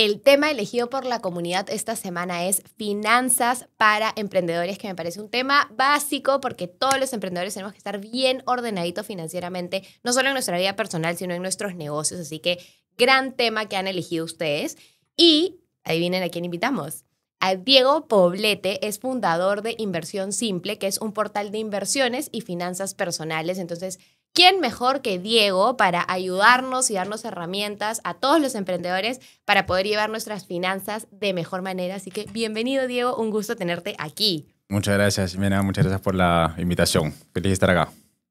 El tema elegido por la comunidad esta semana es finanzas para emprendedores, que me parece un tema básico porque todos los emprendedores tenemos que estar bien ordenaditos financieramente, no solo en nuestra vida personal, sino en nuestros negocios. Así que gran tema que han elegido ustedes. Y adivinen a quién invitamos. A Diego Poblete es fundador de Inversión Simple, que es un portal de inversiones y finanzas personales. Entonces, ¿Quién mejor que Diego para ayudarnos y darnos herramientas a todos los emprendedores para poder llevar nuestras finanzas de mejor manera? Así que bienvenido Diego, un gusto tenerte aquí. Muchas gracias, Jimena, muchas gracias por la invitación. Feliz de estar acá.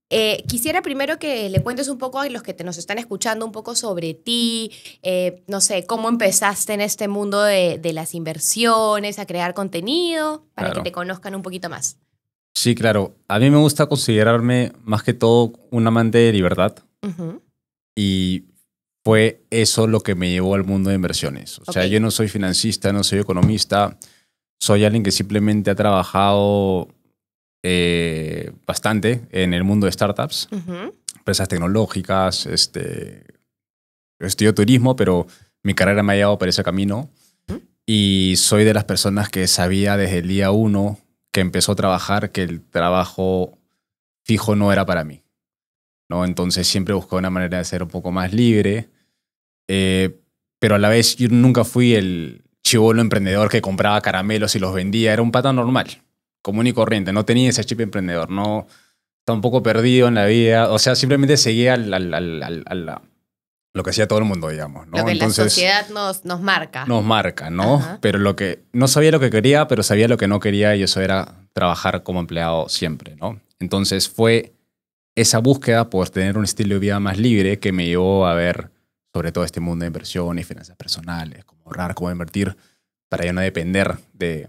Eh, quisiera primero que le cuentes un poco a los que nos están escuchando un poco sobre ti, eh, no sé, cómo empezaste en este mundo de, las inversiones, a crear contenido, para que te conozcan un poquito más. Sí, claro. A mí me gusta considerarme más que todo un amante de libertad. Y fue eso lo que me llevó al mundo de inversiones. O sea, yo no soy financista, no soy economista. Soy alguien que simplemente ha trabajado eh, bastante en el mundo de startups, empresas tecnológicas. Este, estudio turismo, pero mi carrera me ha llevado por ese camino. Y soy de las personas que sabía desde el día uno empezó a trabajar que el trabajo fijo no era para mí. ¿no? Entonces siempre busqué una manera de ser un poco más libre, eh, pero a la vez yo nunca fui el chivolo emprendedor que compraba caramelos y los vendía, era un pata normal, común y corriente, no tenía ese chip emprendedor, no estaba un poco perdido en la vida, o sea, simplemente seguía al, al, al, lo que hacía todo el mundo, digamos. ¿no? la sociedad nos, marca. Nos marca, ¿no? Pero lo que no sabía lo que quería, pero sabía lo que no quería y eso era trabajar como empleado siempre, ¿no? Entonces fue esa búsqueda por tener un estilo de vida más libre que me llevó a ver sobre todo este mundo de inversiones, finanzas personales, cómo ahorrar, cómo invertir, para ya no depender de,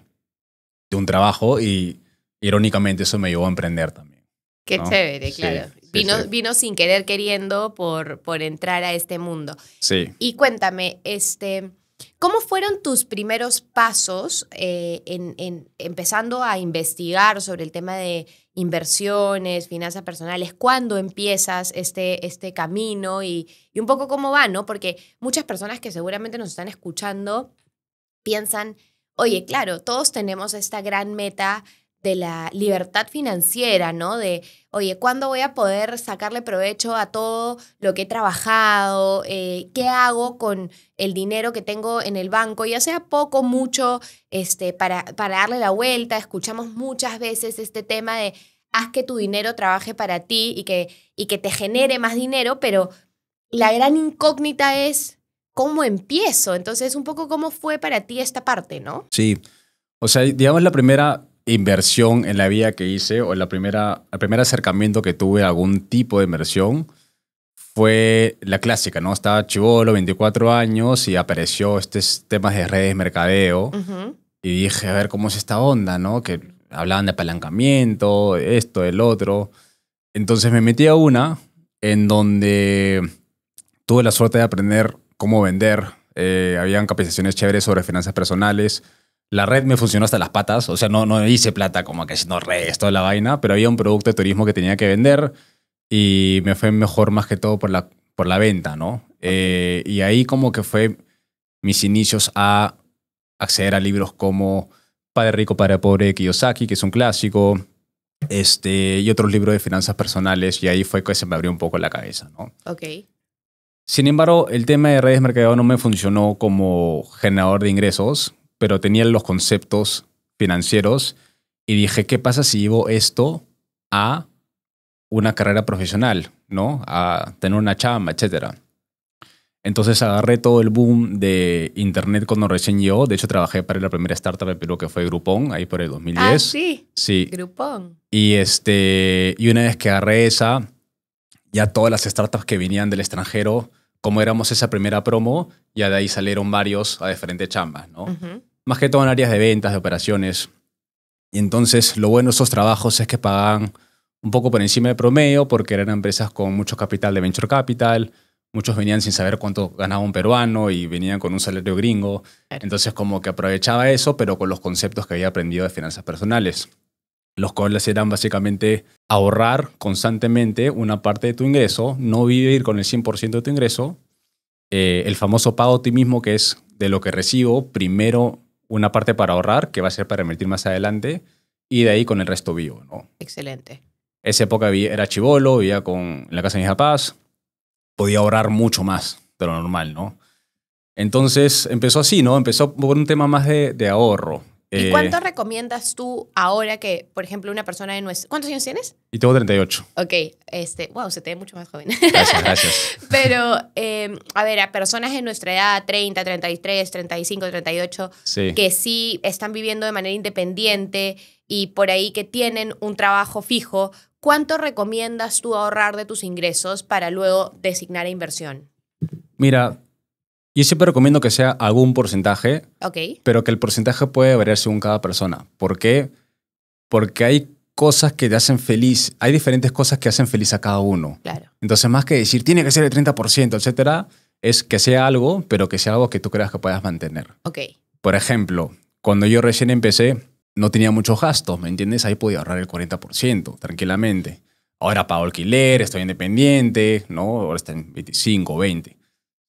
un trabajo y irónicamente eso me llevó a emprender también. Qué chévere, claro. Este vino, sin querer queriendo por, por entrar a este mundo. Sí. Y cuéntame, este, ¿cómo fueron tus primeros pasos eh, en, empezando a investigar sobre el tema de inversiones, finanzas personales? ¿Cuándo empiezas este, este camino? Y, y un poco cómo va, ¿no? Porque muchas personas que seguramente nos están escuchando piensan, oye, claro, todos tenemos esta gran meta de la libertad financiera, ¿no? De, oye, ¿cuándo voy a poder sacarle provecho a todo lo que he trabajado? Eh, ¿Qué hago con el dinero que tengo en el banco? Ya sea poco, mucho, este, para, para darle la vuelta. Escuchamos muchas veces este tema de haz que tu dinero trabaje para ti y que, y que te genere más dinero, pero la gran incógnita es cómo empiezo. Entonces, un poco cómo fue para ti esta parte, ¿no? Sí. O sea, digamos, la primera inversión en la vía que hice o la primera, el primer acercamiento que tuve a algún tipo de inversión fue la clásica, ¿no? Estaba chivolo, 24 años y apareció este temas de redes mercadeo y dije, a ver cómo es esta onda, ¿no? Que hablaban de apalancamiento, esto, el otro. Entonces me metí a una en donde tuve la suerte de aprender cómo vender. Eh, habían capacitaciones chéveres sobre finanzas personales la red me funcionó hasta las patas, o sea, no, no hice plata como que no redes, toda la vaina, pero había un producto de turismo que tenía que vender y me fue mejor más que todo por la, por la venta, ¿no? Eh, y ahí como que fue mis inicios a acceder a libros como Padre Rico, Padre Pobre, Kiyosaki, que es un clásico, este, y otros libros de finanzas personales, y ahí fue que se me abrió un poco la cabeza, ¿no? Ok. Sin embargo, el tema de redes mercadeo no me funcionó como generador de ingresos, pero tenía los conceptos financieros y dije, ¿qué pasa si llevo esto a una carrera profesional, ¿no? A tener una chamba, etcétera. Entonces agarré todo el boom de internet cuando recién llegó. De hecho, trabajé para la primera startup de Perú que fue Groupon, ahí por el 2010. Ah, sí. Sí. Groupon. Y, este, y una vez que agarré esa, ya todas las startups que venían del extranjero como éramos esa primera promo, ya de ahí salieron varios a diferentes chambas, ¿no? Más que todo en áreas de ventas, de operaciones. Y entonces, lo bueno de esos trabajos es que pagaban un poco por encima de promedio porque eran empresas con mucho capital de venture capital. Muchos venían sin saber cuánto ganaba un peruano y venían con un salario gringo. Entonces, como que aprovechaba eso, pero con los conceptos que había aprendido de finanzas personales los cuales eran básicamente ahorrar constantemente una parte de tu ingreso, no vivir con el 100% de tu ingreso, eh, el famoso pago a ti mismo, que es de lo que recibo, primero una parte para ahorrar, que va a ser para invertir más adelante, y de ahí con el resto vivo. ¿no? Excelente. Esa época era chivolo, vivía con, la casa de mis Paz, podía ahorrar mucho más de lo normal, ¿no? Entonces empezó así, ¿no? Empezó por un tema más de, de ahorro. ¿Y eh, cuánto recomiendas tú ahora que, por ejemplo, una persona de nuestro... ¿Cuántos años tienes? Y tengo 38. Ok, este, wow, se te ve mucho más joven. Gracias, gracias. Pero, em, a ver, a personas de nuestra edad, 30, 33, 35, 38, que sí están viviendo de manera independiente y por ahí que tienen un trabajo fijo, ¿cuánto recomiendas tú ahorrar de tus ingresos para luego designar a inversión? Mira, yo siempre recomiendo que sea algún porcentaje, pero que el porcentaje puede variar según cada persona. ¿Por qué? Porque hay cosas que te hacen feliz, hay diferentes cosas que hacen feliz a cada uno. Claro. Entonces, más que decir, tiene que ser el 30%, etcétera, es que sea algo, pero que sea algo que tú creas que puedas mantener. Por ejemplo, cuando yo recién empecé, no tenía muchos gastos, ¿me entiendes? Ahí podía ahorrar el 40% tranquilamente. Ahora pago alquiler, estoy independiente, ¿no? Ahora está en 25, 20.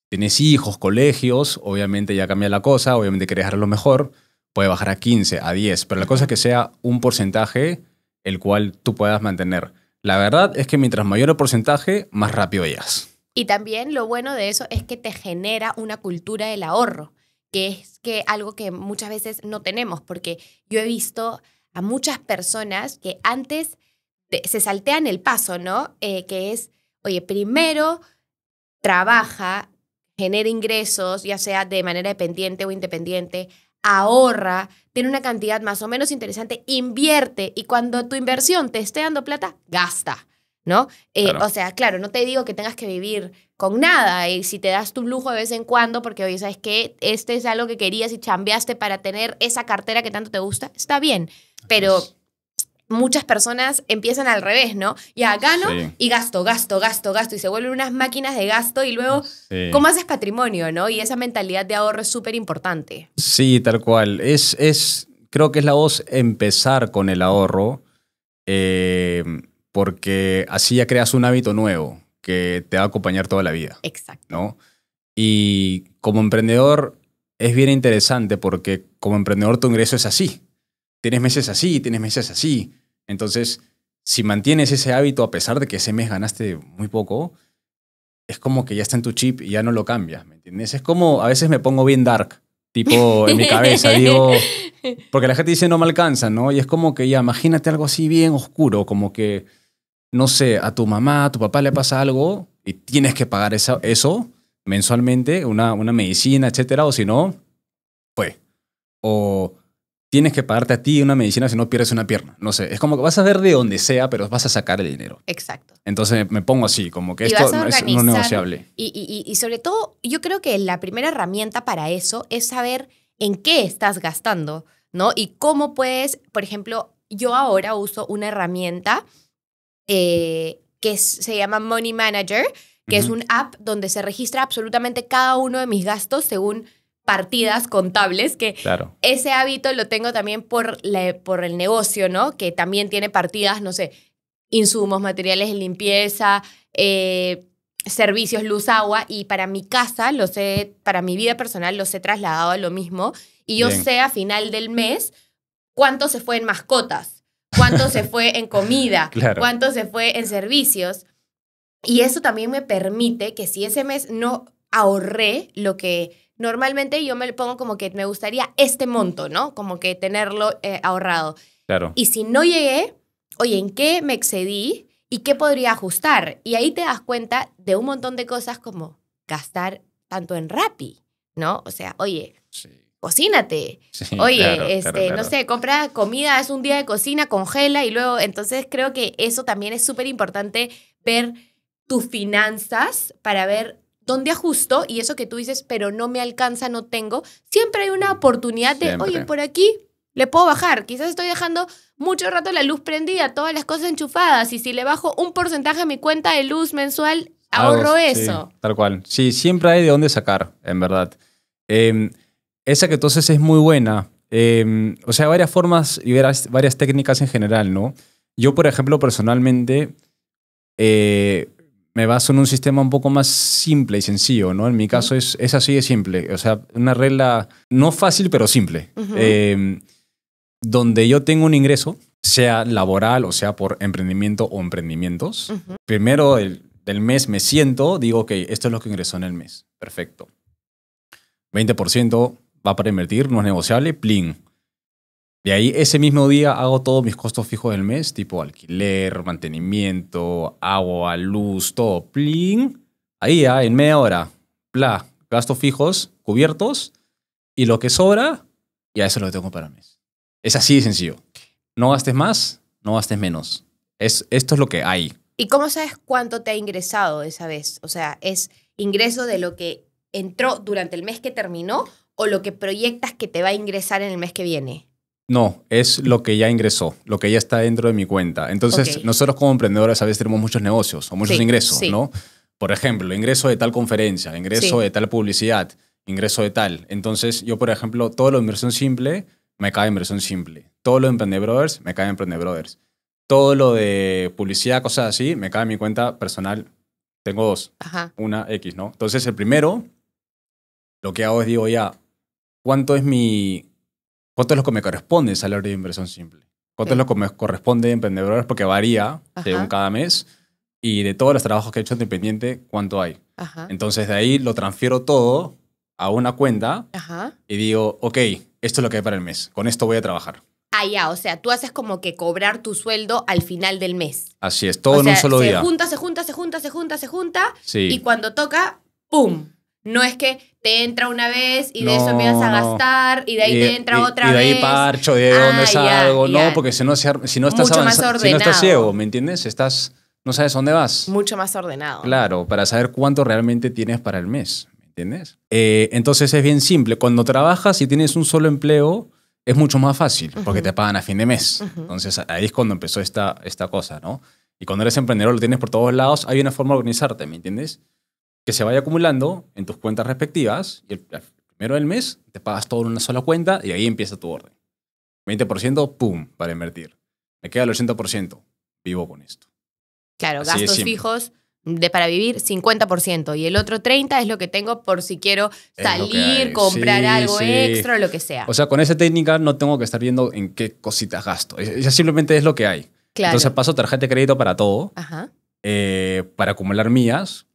Tienes hijos, colegios, obviamente ya cambia la cosa, obviamente querés lo mejor, puede bajar a 15, a 10, pero la cosa es que sea un porcentaje el cual tú puedas mantener. La verdad es que mientras mayor el porcentaje, más rápido llegas. Y también lo bueno de eso es que te genera una cultura del ahorro, que es que algo que muchas veces no tenemos, porque yo he visto a muchas personas que antes se saltean el paso, ¿no? Eh, que es, oye, primero trabaja, genera ingresos, ya sea de manera dependiente o independiente, ahorra, tiene una cantidad más o menos interesante, invierte y cuando tu inversión te esté dando plata, gasta, ¿no? Eh, o sea, claro, no te digo que tengas que vivir con nada y si te das tu lujo de vez en cuando porque hoy sabes que este es algo que querías y chambeaste para tener esa cartera que tanto te gusta, está bien, pero muchas personas empiezan al revés, ¿no? Y gano y gasto, gasto, gasto, gasto, y se vuelven unas máquinas de gasto y luego, ¿cómo haces patrimonio, no? Y esa mentalidad de ahorro es súper importante. Sí, tal cual. Es, es, creo que es la voz empezar con el ahorro, eh, porque así ya creas un hábito nuevo que te va a acompañar toda la vida. Exacto. Y como emprendedor es bien interesante porque como emprendedor tu ingreso es así. Tienes meses así, tienes meses así. Entonces, si mantienes ese hábito, a pesar de que ese mes ganaste muy poco, es como que ya está en tu chip y ya no lo cambias, ¿me entiendes? Es como, a veces me pongo bien dark, tipo en mi cabeza, digo, porque la gente dice no me alcanza, ¿no? Y es como que ya, imagínate algo así bien oscuro, como que, no sé, a tu mamá, a tu papá le pasa algo y tienes que pagar esa, eso mensualmente, una, medicina, etcétera, o si no, pues, o tienes que pagarte a ti una medicina si no pierdes una pierna. No sé, es como que vas a ver de donde sea, pero vas a sacar el dinero. Exacto. Entonces me pongo así, como que esto no es negociable. Y, sobre todo, yo creo que la primera herramienta para eso es saber en qué estás gastando, ¿no? Y cómo puedes, por ejemplo, yo ahora uso una herramienta eh, que se llama Money Manager, que es un app donde se registra absolutamente cada uno de mis gastos según partidas contables, que ese hábito lo tengo también por, por el negocio, ¿no? Que también tiene partidas, no sé, insumos, materiales de limpieza, eh, servicios, luz, agua, y para mi casa, lo sé para mi vida personal, los he trasladado a lo mismo, y yo sé a final del mes cuánto se fue en mascotas, cuánto se fue en comida, cuánto se fue en servicios, y eso también me permite que si ese mes no ahorré lo que normalmente yo me pongo como que me gustaría este monto, ¿no? Como que tenerlo eh, ahorrado. Claro. Y si no llegué, oye, ¿en qué me excedí? ¿Y qué podría ajustar? Y ahí te das cuenta de un montón de cosas como gastar tanto en Rappi, ¿no? O sea, oye, cocínate. Oye, este, no sé, compra comida, haz un día de cocina, congela y luego, entonces creo que eso también es súper importante ver tus finanzas para ver donde ajusto y eso que tú dices, pero no me alcanza, no tengo, siempre hay una oportunidad de, oye, por aquí le puedo bajar. Quizás estoy dejando mucho rato la luz prendida, todas las cosas enchufadas y si le bajo un porcentaje a mi cuenta de luz mensual, ahorro eso. tal cual. Sí, siempre hay de dónde sacar, en verdad. Em, esa que entonces es muy buena. Em, o sea, varias formas y varias, varias técnicas en general, ¿no? Yo, por ejemplo, personalmente, eh, me baso en un sistema un poco más simple y sencillo, ¿no? En mi caso es, así de simple, o sea, una regla no fácil, pero simple. Em, donde yo tengo un ingreso, sea laboral o sea por emprendimiento o emprendimientos, primero del mes me siento, digo, ok, esto es lo que ingresó en el mes, perfecto. 20% va para invertir, no es negociable, plin. De ahí ese mismo día hago todos mis costos fijos del mes, tipo alquiler, mantenimiento, agua, luz, todo. Plin. Ahí ya, en media hora. Pla, gastos fijos, cubiertos. Y lo que sobra, ya eso lo tengo para el mes. Es así de sencillo. No gastes más, no gastes menos. Es, esto es lo que hay. ¿Y cómo sabes cuánto te ha ingresado esa vez? O sea, ¿es ingreso de lo que entró durante el mes que terminó o lo que proyectas que te va a ingresar en el mes que viene? No, es lo que ya ingresó, lo que ya está dentro de mi cuenta. Entonces, nosotros como emprendedores a veces tenemos muchos negocios o muchos ingresos, ¿no? Por ejemplo, ingreso de tal conferencia, ingreso de tal publicidad, ingreso de tal. Entonces, yo, por ejemplo, todo lo de inversión simple me cae en inversión simple. Todo lo de Brothers, me cae en Brothers. Todo lo de publicidad, cosas así, me cae en mi cuenta personal. Tengo dos. Una X, ¿no? Entonces, el primero, lo que hago es digo ya, ¿cuánto es mi ¿Cuánto es lo que me corresponde salario de inversión simple? ¿Cuánto es lo que me corresponde en emprendedores? Porque varía de según cada mes. Y de todos los trabajos que he hecho independiente, ¿cuánto hay? Entonces de ahí lo transfiero todo a una cuenta y digo, ok, esto es lo que hay para el mes. Con esto voy a trabajar. Ah, ya, o sea, tú haces como que cobrar tu sueldo al final del mes. Así es, todo en un solo día. Se junta, se junta, se junta, se junta, se junta. Sí. Y cuando toca, ¡pum! No es que te entra una vez y de eso empiezas a gastar y de ahí te entra otra vez. Y de ahí parcho, de dónde ah, salgo. No, porque si no, estás si no estás ciego, ¿me entiendes? Estás, no sabes dónde vas. Mucho más ordenado. Claro, para saber cuánto realmente tienes para el mes, ¿me entiendes? Eh, entonces es bien simple. Cuando trabajas y tienes un solo empleo, es mucho más fácil porque te pagan a fin de mes. Entonces ahí es cuando empezó esta, esta cosa, ¿no? Y cuando eres emprendedor, lo tienes por todos lados, hay una forma de organizarte, ¿me entiendes? que se vaya acumulando en tus cuentas respectivas y el, primero del mes te pagas todo en una sola cuenta y ahí empieza tu orden. 20%, ¡pum!, para invertir. Me queda el 80%, vivo con esto. Claro, gastos fijos de para vivir 50% y el otro 30 es lo que tengo por si quiero salir, comprar algo extra, lo que sea. O sea, con esa técnica no tengo que estar viendo en qué cositas gasto. Esa simplemente es lo que hay. Entonces paso tarjeta de crédito para todo, eh, para acumular mías,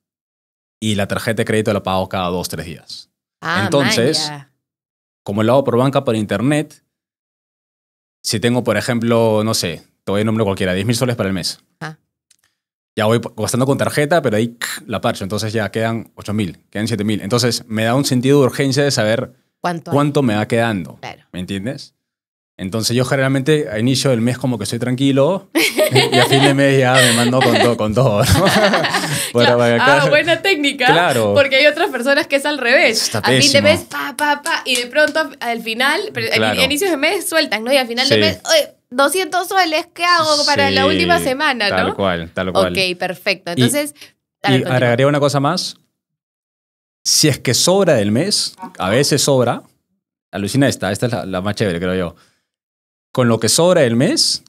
y la tarjeta de crédito la pago cada dos, tres días. Ah, Entonces, como lo hago por banca por internet, si tengo, por ejemplo, no sé, te voy a cualquiera, 10 mil soles para el mes. Ah. Ya voy gastando con tarjeta, pero ahí la parcho. Entonces ya quedan 8 mil, quedan 7 mil. Entonces me da un sentido de urgencia de saber cuánto, me va quedando. ¿Me entiendes? Entonces yo generalmente a inicio del mes como que soy tranquilo y a fin de mes ya me mando con todo, con todo, ah, buena técnica. Claro. Porque hay otras personas que es al revés. a fin de mes, pa, pa, pa, y de pronto al final, a inicios de mes sueltan, ¿no? Y al final de mes, 200 soles, ¿qué hago para la última semana, tal no? cual, tal cual. Ok, perfecto. Entonces, y, agregaría una cosa más. Si es que sobra del mes, a veces sobra, alucina esta, esta es la más chévere, creo yo con lo que sobra el mes,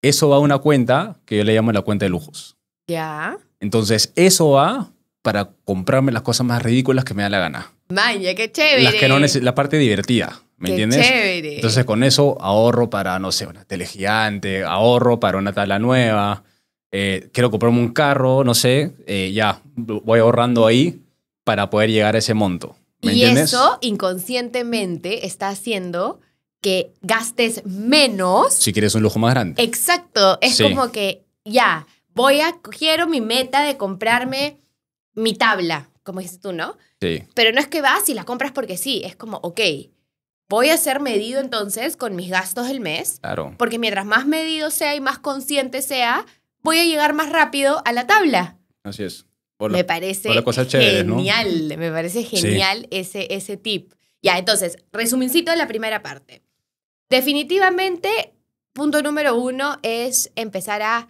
eso va a una cuenta que yo le llamo la cuenta de lujos. Ya. Entonces, eso va para comprarme las cosas más ridículas que me da la gana. Vaya, qué chévere. Las que no la parte divertida, ¿me qué entiendes? Chévere. Entonces, con eso ahorro para, no sé, una tele gigante, ahorro para una tabla nueva, eh, quiero comprarme un carro, no sé, eh, ya, voy ahorrando ahí para poder llegar a ese monto. ¿me y eso inconscientemente está haciendo que gastes menos. Si quieres un lujo más grande. Exacto. Es como que ya, voy a, quiero mi meta de comprarme mi tabla, como dices tú, ¿no? Sí. Pero no es que vas y la compras porque sí, es como, ok, voy a ser medido entonces con mis gastos del mes. Claro. Porque mientras más medido sea y más consciente sea, voy a llegar más rápido a la tabla. Así es. Me parece genial, me parece genial ese, ese tip. Ya, entonces, resumincito de la primera parte. Definitivamente, punto número uno es empezar a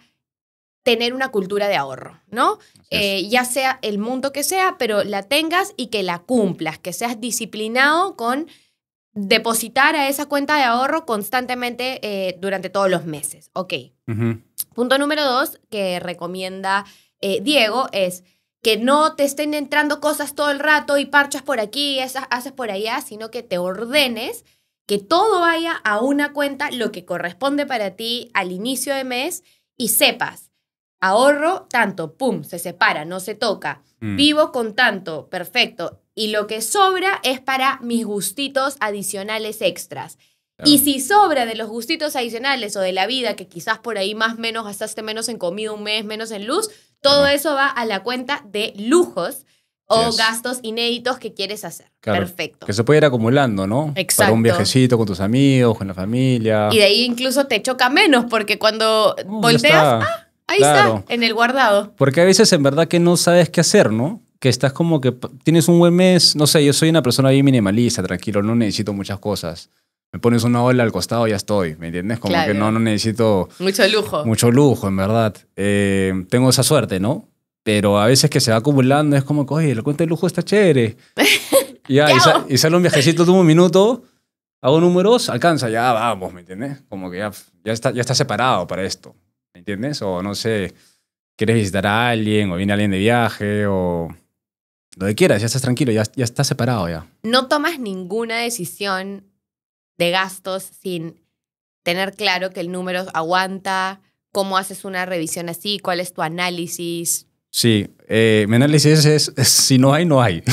tener una cultura de ahorro, ¿no? Eh, ya sea el mundo que sea, pero la tengas y que la cumplas, que seas disciplinado con depositar a esa cuenta de ahorro constantemente eh, durante todos los meses. Ok. Punto número dos que recomienda eh, Diego es que no te estén entrando cosas todo el rato y parchas por aquí, esas haces por allá, sino que te ordenes que todo vaya a una cuenta, lo que corresponde para ti al inicio de mes y sepas, ahorro tanto, pum, se separa, no se toca, mm. vivo con tanto, perfecto, y lo que sobra es para mis gustitos adicionales extras. Y si sobra de los gustitos adicionales o de la vida, que quizás por ahí más menos gastaste menos en comida un mes, menos en luz, todo eso va a la cuenta de lujos o gastos inéditos que quieres hacer. Perfecto. Que se puede ir acumulando, ¿no? Exacto. Para un viajecito con tus amigos, con la familia. Y de ahí incluso te choca menos, porque cuando mm, volteas, ah, ahí está, en el guardado. Porque a veces en verdad que no sabes qué hacer, ¿no? Que estás como que tienes un buen mes, no sé, yo soy una persona bien minimalista, tranquilo, no necesito muchas cosas me pones una ola al costado y ya estoy, ¿me entiendes? Como que no, no necesito... Mucho lujo. Mucho lujo, en verdad. Eh, tengo esa suerte, ¿no? Pero a veces que se va acumulando es como, oye, la cuenta de lujo está chévere. y, sale un viajecito de un minuto, hago números, alcanza, ya vamos, ¿me entiendes? Como que ya, ya, está, ya está separado para esto, ¿me entiendes? O no sé, quieres visitar a alguien, o viene alguien de viaje, o lo que quieras, ya estás tranquilo, ya, ya está separado ya. No tomas ninguna decisión de gastos sin tener claro que el número aguanta, cómo haces una revisión así, cuál es tu análisis. Sí, eh, mi análisis es, si no hay, no hay.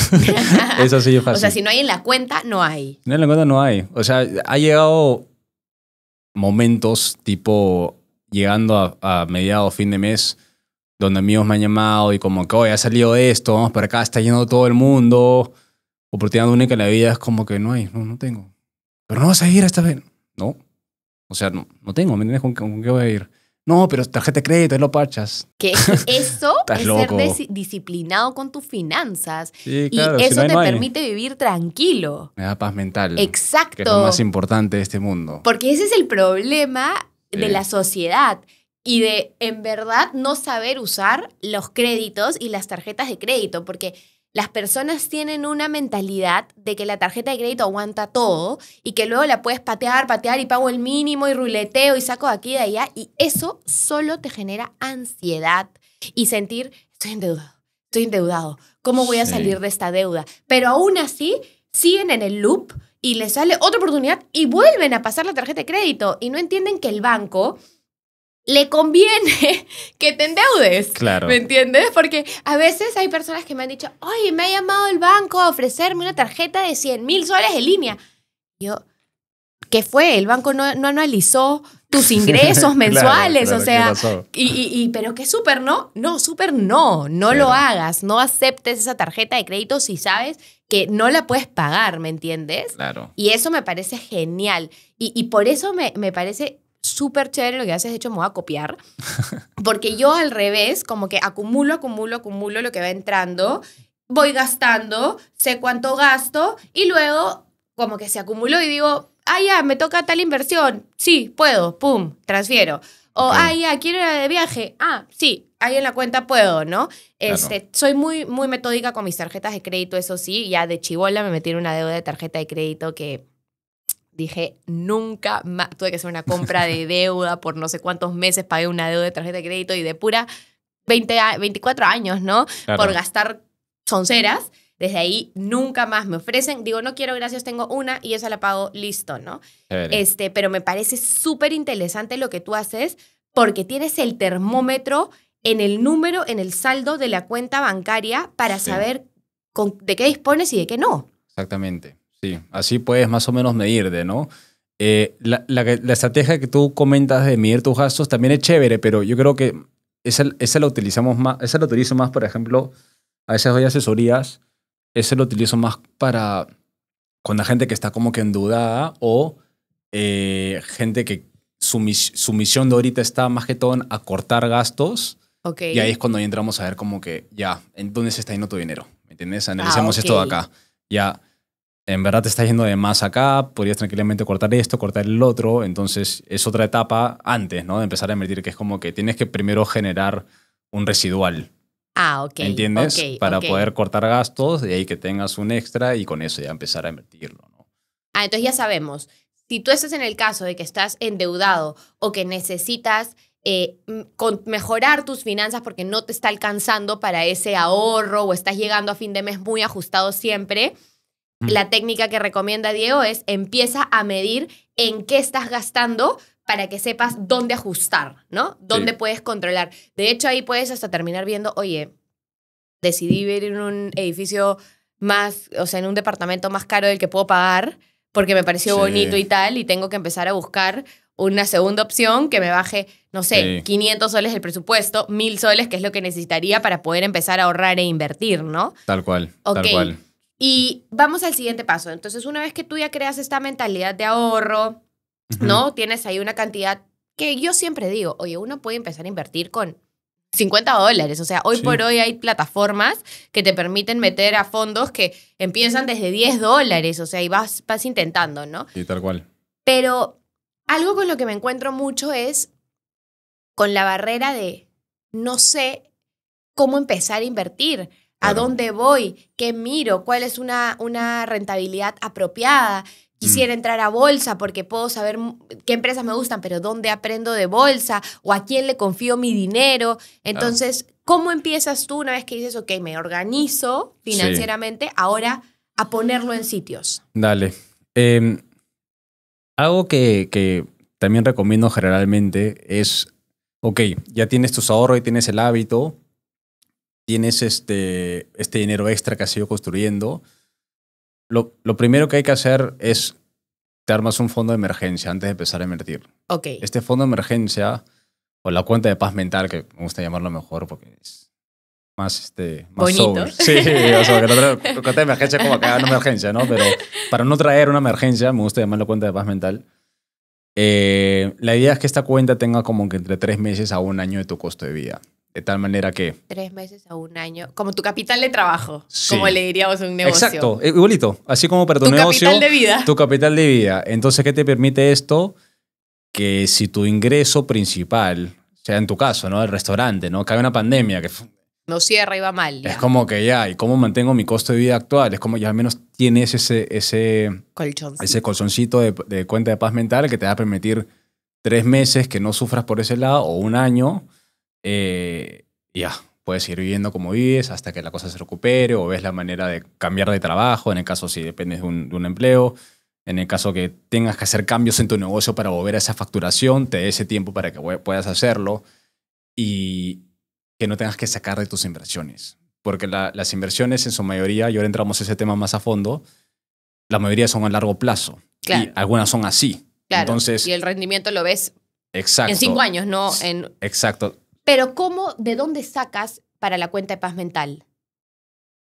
es fácil. O sea, si no hay en la cuenta, no hay. en la cuenta, no hay. O sea, ha llegado momentos tipo llegando a, a mediados, fin de mes, donde amigos me han llamado y como que, oye, ha salido esto, vamos para acá, está lleno todo el mundo. Oportunidad única en la vida es como que no hay, no, no tengo. Pero no vas a ir esta vez. No. O sea, no, no tengo, ¿me entiendes? con qué voy a ir? No, pero tarjeta de crédito, es lo parchas. Que eso es ser disciplinado con tus finanzas. y eso te permite vivir tranquilo. Me da paz mental. Exacto. es lo más importante de este mundo. Porque ese es el problema de la sociedad y de en verdad no saber usar los créditos y las tarjetas de crédito. Porque las personas tienen una mentalidad de que la tarjeta de crédito aguanta todo y que luego la puedes patear, patear y pago el mínimo y ruleteo y saco aquí y de allá. Y eso solo te genera ansiedad y sentir, estoy endeudado, estoy endeudado, ¿cómo voy a salir de esta deuda? Pero aún así, siguen en el loop y les sale otra oportunidad y vuelven a pasar la tarjeta de crédito y no entienden que el banco le conviene que te endeudes. Claro. ¿Me entiendes? Porque a veces hay personas que me han dicho, oye, me ha llamado el banco a ofrecerme una tarjeta de 100 mil soles en línea. Yo, ¿qué fue? El banco no, analizó tus ingresos mensuales, o sea, y, pero que súper no, no, súper no, no lo hagas, no aceptes esa tarjeta de crédito si sabes que no la puedes pagar, ¿me entiendes? Claro. Y eso me parece genial. Y, por eso me parece súper chévere lo que haces, de hecho me voy a copiar, porque yo al revés, como que acumulo, acumulo, acumulo lo que va entrando, voy gastando, sé cuánto gasto y luego como que se acumuló y digo, ah, ya, me toca tal inversión, sí, puedo, pum, transfiero. O, ah, ya, quiero ir de viaje, ah, sí, ahí en la cuenta puedo, ¿no? Este, Soy muy, muy metódica con mis tarjetas de crédito, eso sí, ya de chivola me metí una deuda de tarjeta de crédito que dije, nunca más, tuve que hacer una compra de deuda por no sé cuántos meses, pagué una deuda de tarjeta de crédito y de pura 20, 24 años, ¿no? Por gastar sonceras. Desde ahí nunca más me ofrecen. Digo, no quiero, gracias, tengo una y esa la pago, listo, ¿no? Este, pero me parece súper interesante lo que tú haces porque tienes el termómetro en el número, en el saldo de la cuenta bancaria para saber de qué dispones y de qué no. Exactamente. Sí, así puedes más o menos medir de, ¿no? Eh, la, estrategia que tú comentas de medir tus gastos también es chévere, pero yo creo que esa, esa la utilizamos más, esa lo utilizo más, por ejemplo, a veces doy asesorías, esa la utilizo más para con la gente que está como que en duda o eh, gente que su, misión de ahorita está más que todo en acortar gastos. Y ahí es cuando ya entramos a ver como que ya, ¿dónde se está yendo tu dinero, ¿me entiendes? Ah, Analizamos esto de acá. Ya, en verdad te está yendo de más acá, podrías tranquilamente cortar esto, cortar el otro, entonces es otra etapa antes, ¿no? De empezar a invertir, que es como que tienes que primero generar un residual. Ah, ok. ¿Entiendes? Para poder cortar gastos, de ahí que tengas un extra y con eso ya empezar a invertirlo, ¿no? Ah, entonces ya sabemos, si tú estás en el caso de que estás endeudado o que necesitas eh, mejorar tus finanzas porque no te está alcanzando para ese ahorro o estás llegando a fin de mes muy ajustado siempre, la técnica que recomienda Diego es empieza a medir en qué estás gastando para que sepas dónde ajustar, ¿no? Dónde puedes controlar. De hecho, ahí puedes hasta terminar viendo, oye, decidí vivir en un edificio más, o sea, en un departamento más caro del que puedo pagar porque me pareció bonito y tal, y tengo que empezar a buscar una segunda opción que me baje, no sé, 500 soles el presupuesto, 1000 soles, que es lo que necesitaría para poder empezar a ahorrar e invertir, ¿no? Tal cual. Tal cual. Y vamos al siguiente paso. Entonces, una vez que tú ya creas esta mentalidad de ahorro, ¿no? Tienes ahí una cantidad que yo siempre digo, oye, uno puede empezar a invertir con 50 dólares. O sea, hoy por hoy hay plataformas que te permiten meter a fondos que empiezan desde 10 dólares. O sea, y vas, vas intentando, ¿no? Y tal cual. Pero algo con lo que me encuentro mucho es con la barrera de no sé cómo empezar a invertir a dónde voy, qué miro, cuál es una, una rentabilidad apropiada. Quisiera mm. entrar a bolsa porque puedo saber qué empresas me gustan, pero dónde aprendo de bolsa o a quién le confío mi dinero. Entonces, ¿cómo empiezas tú una vez que dices, ok, me organizo financieramente, ahora a ponerlo en sitios? Dale. Em, algo que también recomiendo generalmente es, ok, ya tienes tus ahorros y tienes el hábito, tienes este, este dinero extra que has ido construyendo, lo, lo, primero que hay que hacer es te armas un fondo de emergencia antes de empezar a invertir. Okay. Este fondo de emergencia, o la cuenta de paz mental, que me gusta llamarlo mejor porque es más, este, más Bonito. Sí, o sea, que la cuenta de emergencia como acá, una emergencia, ¿no? Pero para no traer una emergencia, me gusta llamarlo cuenta de paz mental. Eh, la idea es que esta cuenta tenga como que entre tres meses a un año de tu costo de vida. De tal manera que... Tres meses a un año. Como tu capital de trabajo, como le diríamos a un negocio. Exacto, e, igualito. Así como para tu, negocio... Tu capital de vida. Tu capital de vida. Entonces, ¿qué te permite esto? Que si tu ingreso principal, sea en tu caso, ¿no? El restaurante, ¿no? Que hay una pandemia que... No cierra y va mal. Es como que ya, ¿y cómo mantengo mi costo de vida actual? Es como ya al menos tienes ese... Ese colchoncito, ese colchoncito de, de cuenta de paz mental que te va a permitir tres meses que no sufras por ese lado o un año eh, ya, puedes ir viviendo como vives hasta que la cosa se recupere o ves la manera de cambiar de trabajo, en el caso si dependes de un, empleo, en el caso que tengas que hacer cambios en tu negocio para volver a esa facturación, te dé ese tiempo para que puedas hacerlo y que no tengas que sacar de tus inversiones. Porque las inversiones en su mayoría, y ahora entramos ese tema más a fondo, la mayoría son a largo plazo. Y algunas son así. Entonces, y el rendimiento lo ves exacto, en cinco años, no en... Exacto. Pero ¿cómo, de dónde sacas para la cuenta de paz mental?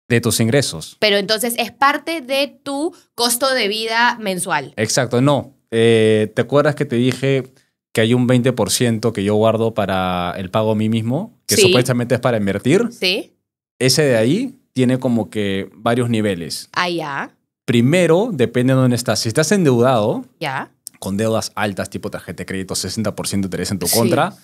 De tus ingresos. Pero entonces es parte de tu costo de vida mensual. Exacto, no. Eh, ¿Te acuerdas que te dije que hay un 20% que yo guardo para el pago a mí mismo, que supuestamente es para invertir? Sí. Ese de ahí tiene como que varios niveles. Ah, ya. Primero, depende de dónde estás. Si estás endeudado, ya con deudas altas, tipo tarjeta de crédito, 60% de interés en tu contra,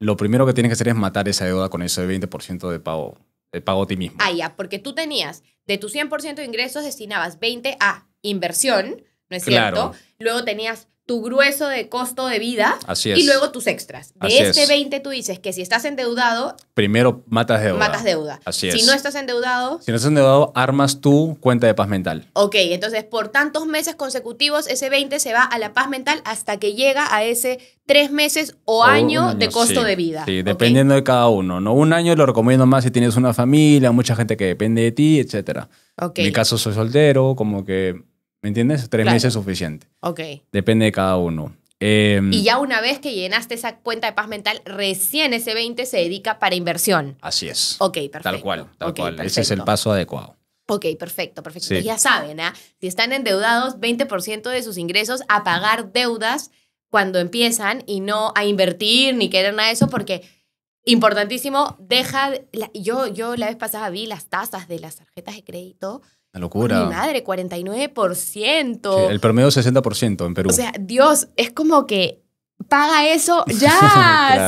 lo primero que tienes que hacer es matar esa deuda con ese 20% de pago, de pago a ti mismo. Ah, ya, porque tú tenías, de tu 100% de ingresos destinabas 20 a inversión, ¿no es cierto? Luego tenías tu grueso de costo de vida Así y luego tus extras. De este 20 tú dices que si estás endeudado... Primero matas deuda. Matas deuda. Así es. Si no estás endeudado... Si no estás endeudado, armas tu cuenta de paz mental. Ok, entonces por tantos meses consecutivos ese 20 se va a la paz mental hasta que llega a ese tres meses o, año, de costo de vida. Sí, dependiendo de cada uno. ¿no? Un año lo recomiendo más si tienes una familia, mucha gente que depende de ti, etc. En mi caso soy soltero, como que ¿Me entiendes? Tres meses es suficiente. Ok. Depende de cada uno. Em, y ya una vez que llenaste esa cuenta de paz mental, recién ese 20 se dedica para inversión. Así es. Ok, perfecto. Tal cual, tal cual. Ese es el paso adecuado. Ok, perfecto, perfecto. Ya saben, ¿ah? Si están endeudados, 20% de sus ingresos a pagar deudas cuando empiezan y no a invertir ni querer nada de eso, porque importantísimo, deja. yo, yo la vez pasada vi las tasas de las tarjetas de crédito la locura. Mi madre, 49%. el promedio 60% en Perú. O sea, Dios, es como que paga eso ya,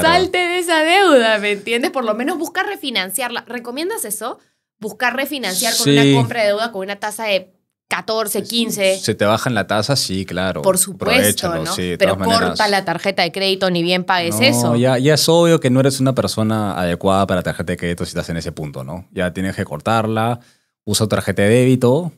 salte de esa deuda, ¿me entiendes? Por lo menos busca refinanciarla. ¿Recomiendas eso? Buscar refinanciar con una compra de deuda con una tasa de 14, 15. Se te bajan la tasa, sí, claro. Por supuesto, ¿no? Pero corta la tarjeta de crédito, ni bien pagues eso. Ya, ya es obvio que no eres una persona adecuada para tarjeta de crédito si estás en ese punto, ¿no? Ya tienes que cortarla usa tarjeta de débito.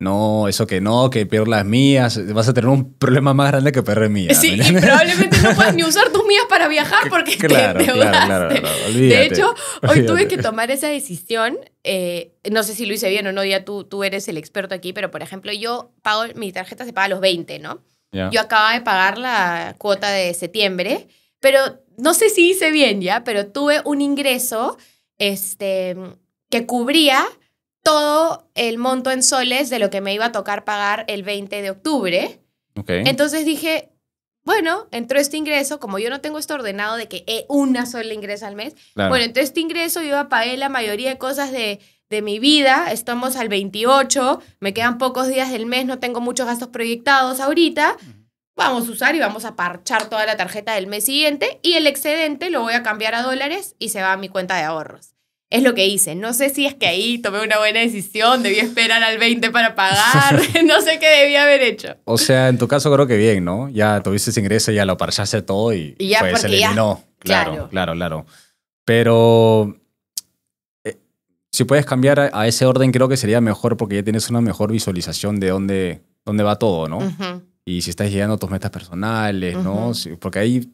No, eso que no, que peor las mías. Vas a tener un problema más grande que perder mías. Sí, y probablemente no puedas ni usar tus mías para viajar porque claro, te Claro, claro, olvídate, de hecho, hoy tuve que tomar esa decisión. Eh, no sé si lo hice bien o no, ya tú, tú eres el experto aquí, pero por ejemplo, yo pago, mi tarjeta se paga los 20, ¿no? Yo acababa de pagar la cuota de septiembre, pero no sé si hice bien ya, pero tuve un ingreso este, que cubría todo el monto en soles de lo que me iba a tocar pagar el 20 de octubre. Entonces dije, bueno, entró este ingreso, como yo no tengo esto ordenado de que eh, una sola ingresa al mes, bueno, entró este ingreso, yo pagué la mayoría de cosas de, de mi vida, estamos al 28, me quedan pocos días del mes, no tengo muchos gastos proyectados ahorita, vamos a usar y vamos a parchar toda la tarjeta del mes siguiente y el excedente lo voy a cambiar a dólares y se va a mi cuenta de ahorros es lo que hice. No sé si es que ahí tomé una buena decisión, debí esperar al 20 para pagar, no sé qué debía haber hecho. O sea, en tu caso creo que bien, ¿no? Ya tuviste ese ingreso, ya lo parchaste todo y, ya pues, se eliminó. claro, claro, claro, Pero eh, si puedes cambiar a, ese orden, creo que sería mejor porque ya tienes una mejor visualización de dónde, dónde va todo, ¿no? Y si estás llegando a tus metas personales, ¿no? porque ahí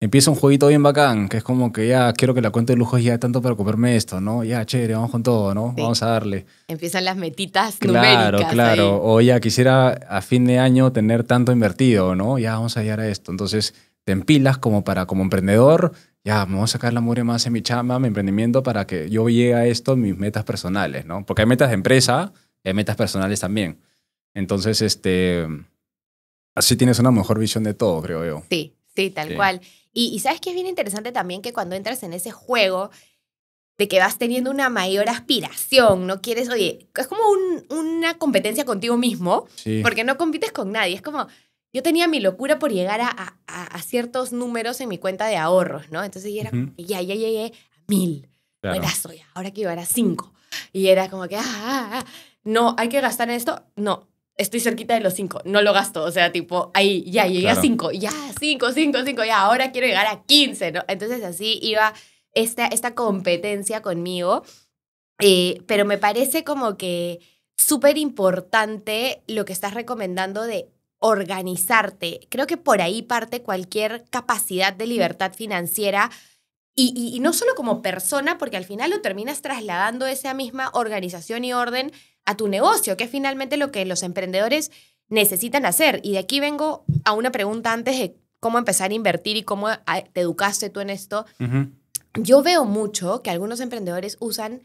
empieza un jueguito bien bacán, que es como que ya quiero que la cuenta de lujos ya tanto para comprarme esto, ¿no? Ya, chévere, vamos con todo, ¿no? Vamos a darle. Empiezan las metitas claro, numéricas. Claro, claro. O ya quisiera a fin de año tener tanto invertido, ¿no? Ya vamos a llegar a esto. Entonces te empilas como para, como emprendedor, ya, me voy a sacar la mure más en mi chamba, mi emprendimiento, para que yo llegue a esto, mis metas personales, ¿no? Porque hay metas de empresa, hay metas personales también. Entonces, este, así tienes una mejor visión de todo, creo yo. Sí, sí, tal cual. Y, sabes que es bien interesante también que cuando entras en ese juego de que vas teniendo una mayor aspiración, no quieres, oye, es como una competencia contigo mismo, porque no compites con nadie, es como, yo tenía mi locura por llegar a, ciertos números en mi cuenta de ahorros, ¿no? Entonces era, ya, ya llegué a mil, claro. ahora quiero llegar a cinco, y era como que, ah, ah, ah, no, hay que gastar en esto, no, estoy cerquita de los cinco, no lo gasto. O sea, tipo, ahí, ya llegué a cinco, ya, cinco, cinco, cinco, ya, ahora quiero llegar a quince, ¿no? Entonces así iba esta, esta competencia conmigo. Eh, pero me parece como que súper importante lo que estás recomendando de organizarte. Creo que por ahí parte cualquier capacidad de libertad financiera. Y, y, no solo como persona, porque al final lo terminas trasladando esa misma organización y orden a tu negocio, que es finalmente lo que los emprendedores necesitan hacer. Y de aquí vengo a una pregunta antes de cómo empezar a invertir y cómo ah, te educaste tú en esto. Yo veo mucho que algunos emprendedores usan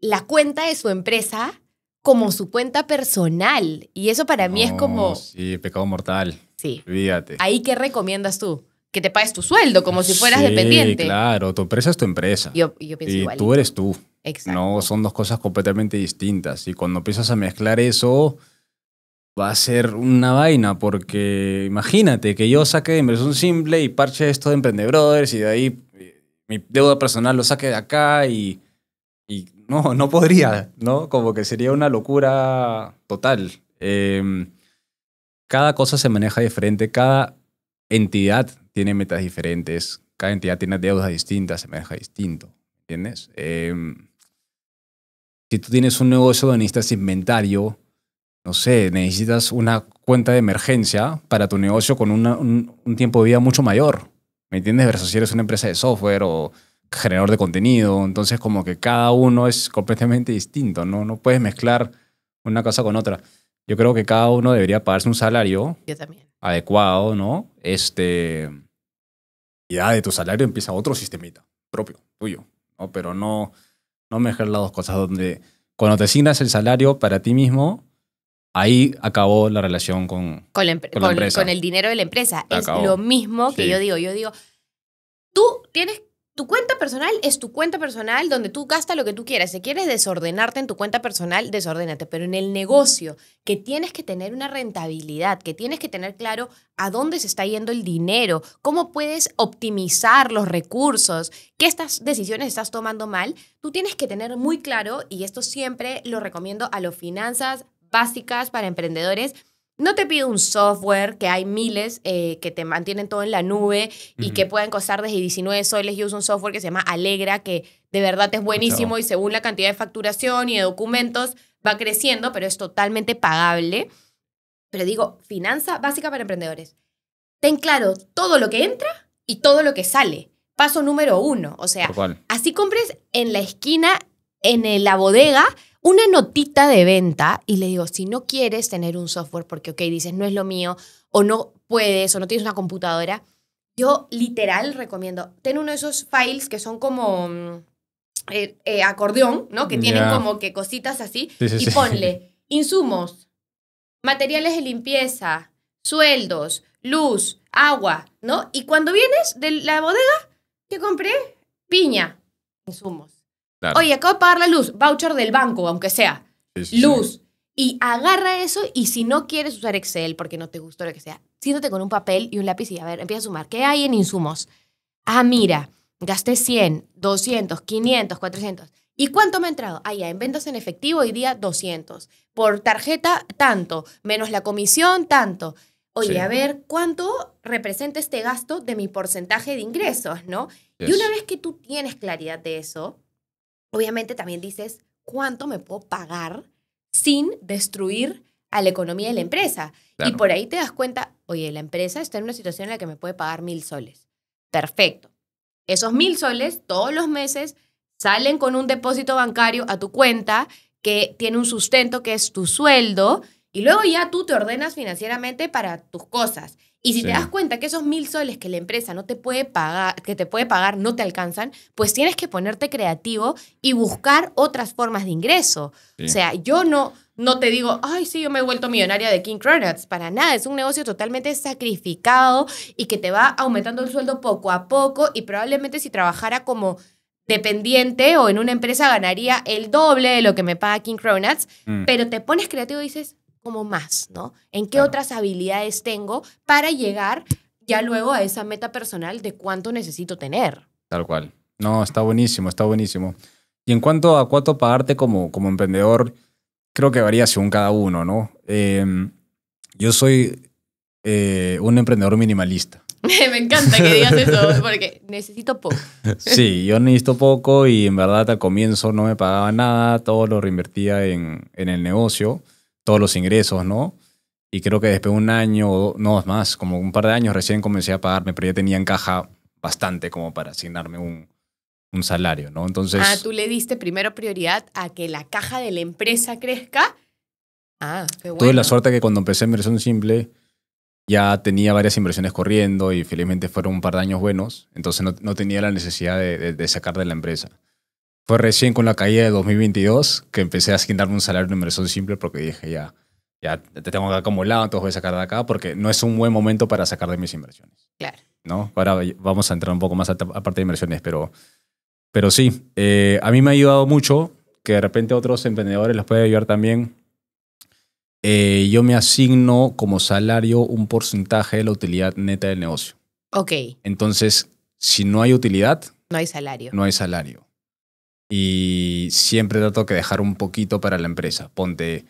la cuenta de su empresa como su cuenta personal. Y eso para mí es como... Sí, pecado mortal. Sí. Fíjate. Ahí, ¿qué recomiendas tú? Que te pagues tu sueldo como si fueras sí, dependiente. Claro, tu empresa es tu empresa. Yo, yo pienso y Tú eres tú. No, son dos cosas completamente distintas. Y cuando empiezas a mezclar eso, va a ser una vaina, porque imagínate que yo saque de inversión simple y parche esto de Brothers y de ahí mi deuda personal lo saque de acá y, y no, no podría, ¿no? Como que sería una locura total. Em, cada cosa se maneja diferente, cada entidad tiene metas diferentes, cada entidad tiene deudas distintas, se maneja distinto, ¿entiendes? Eh, si tú tienes un negocio donde necesitas inventario, no sé, necesitas una cuenta de emergencia para tu negocio con un, tiempo de vida mucho mayor. ¿Me entiendes? Versus si eres una empresa de software o generador de contenido. Entonces, como que cada uno es completamente distinto, ¿no? No puedes mezclar una cosa con otra. Yo creo que cada uno debería pagarse un salario también. adecuado, ¿no? Este. Y de tu salario empieza otro sistemita propio, tuyo, ¿no? Pero no no mezclar las dos cosas, donde cuando te asignas el salario para ti mismo, ahí acabó la relación con, con, el dinero de la empresa. es lo mismo que yo digo. Yo digo, tú tienes tu cuenta personal es tu cuenta personal donde tú gastas lo que tú quieras. Si quieres desordenarte en tu cuenta personal, desordénate. Pero en el negocio, que tienes que tener una rentabilidad, que tienes que tener claro a dónde se está yendo el dinero, cómo puedes optimizar los recursos, qué estas decisiones estás tomando mal, tú tienes que tener muy claro, y esto siempre lo recomiendo a los finanzas básicas para emprendedores, no te pido un software que hay miles eh, que te mantienen todo en la nube y que pueden costar desde 19 soles. Yo uso un software que se llama Alegra, que de verdad es buenísimo y según la cantidad de facturación y de documentos va creciendo, pero es totalmente pagable. Pero digo, finanza básica para emprendedores. Ten claro todo lo que entra y todo lo que sale. Paso número uno. O sea, así compres en la esquina, en la bodega una notita de venta y le digo, si no quieres tener un software porque, ok, dices, no es lo mío, o no puedes, o no tienes una computadora, yo literal recomiendo, ten uno de esos files que son como mm, eh, eh, acordeón, ¿no? Que tienen como que cositas así, y ponle insumos, materiales de limpieza, sueldos, luz, agua, ¿no? Y cuando vienes de la bodega, ¿qué compré? Piña, insumos. Oye, acabo de pagar la luz, voucher del banco, aunque sea. luz. Y agarra eso y si no quieres usar Excel porque no te gustó lo que sea, siéntate con un papel y un lápiz y a ver, empieza a sumar. ¿Qué hay en insumos? Ah, mira, gasté 100, 200, 500, 400. ¿Y cuánto me ha entrado? Ah, ya, en ventas en efectivo hoy día 200. Por tarjeta, tanto. Menos la comisión, tanto. Oye, a ver, ¿cuánto representa este gasto de mi porcentaje de ingresos, no? Y una vez que tú tienes claridad de eso, obviamente también dices, ¿cuánto me puedo pagar sin destruir a la economía de la empresa? Y por ahí te das cuenta, oye, la empresa está en una situación en la que me puede pagar mil soles. Perfecto. Esos mil soles todos los meses salen con un depósito bancario a tu cuenta que tiene un sustento que es tu sueldo y luego ya tú te ordenas financieramente para tus cosas. Y si te das cuenta que esos mil soles que la empresa no te puede pagar, que te puede pagar, no te alcanzan, pues tienes que ponerte creativo y buscar otras formas de ingreso. O sea, yo no, no te digo, ay, sí, yo me he vuelto millonaria de King Cronuts. Para nada, es un negocio totalmente sacrificado y que te va aumentando el sueldo poco a poco y probablemente si trabajara como dependiente o en una empresa ganaría el doble de lo que me paga King Cronuts, mm. pero te pones creativo y dices, como más, ¿no? ¿En qué otras habilidades tengo para llegar ya luego a esa meta personal de cuánto necesito tener? Tal cual. No, está buenísimo, está buenísimo. Y en cuanto a cuánto pagarte como, como emprendedor, creo que varía según cada uno, ¿no? Em, yo soy eh, un emprendedor minimalista. Me encanta que digas eso, porque necesito poco. sí, yo necesito poco y en verdad al comienzo no me pagaba nada, todo lo reinvertía en, en el negocio todos los ingresos, ¿no? Y creo que después de un año no más, como un par de años recién comencé a pagarme, pero ya tenía en caja bastante como para asignarme un, salario, ¿no? Entonces... Ah, tú le diste primero prioridad a que la caja de la empresa crezca. Ah, qué bueno. Tuve la suerte que cuando empecé inversión simple ya tenía varias inversiones corriendo y felizmente fueron un par de años buenos, entonces no, tenía la necesidad de, sacar de la empresa. Fue recién con la caída de 2022 que empecé a asignarme un salario de inversión simple porque dije, ya, ya te tengo acá acumulado, entonces voy a sacar de acá porque no es un buen momento para sacar de mis inversiones. Claro. ¿no? Ahora vamos a entrar un poco más a parte de inversiones, pero, pero sí, eh, a mí me ha ayudado mucho que de repente otros emprendedores los puede ayudar también. Eh, yo me asigno como salario un porcentaje de la utilidad neta del negocio. Ok. Entonces, si no hay utilidad... No hay salario. No hay salario y siempre trato de dejar un poquito para la empresa. Ponte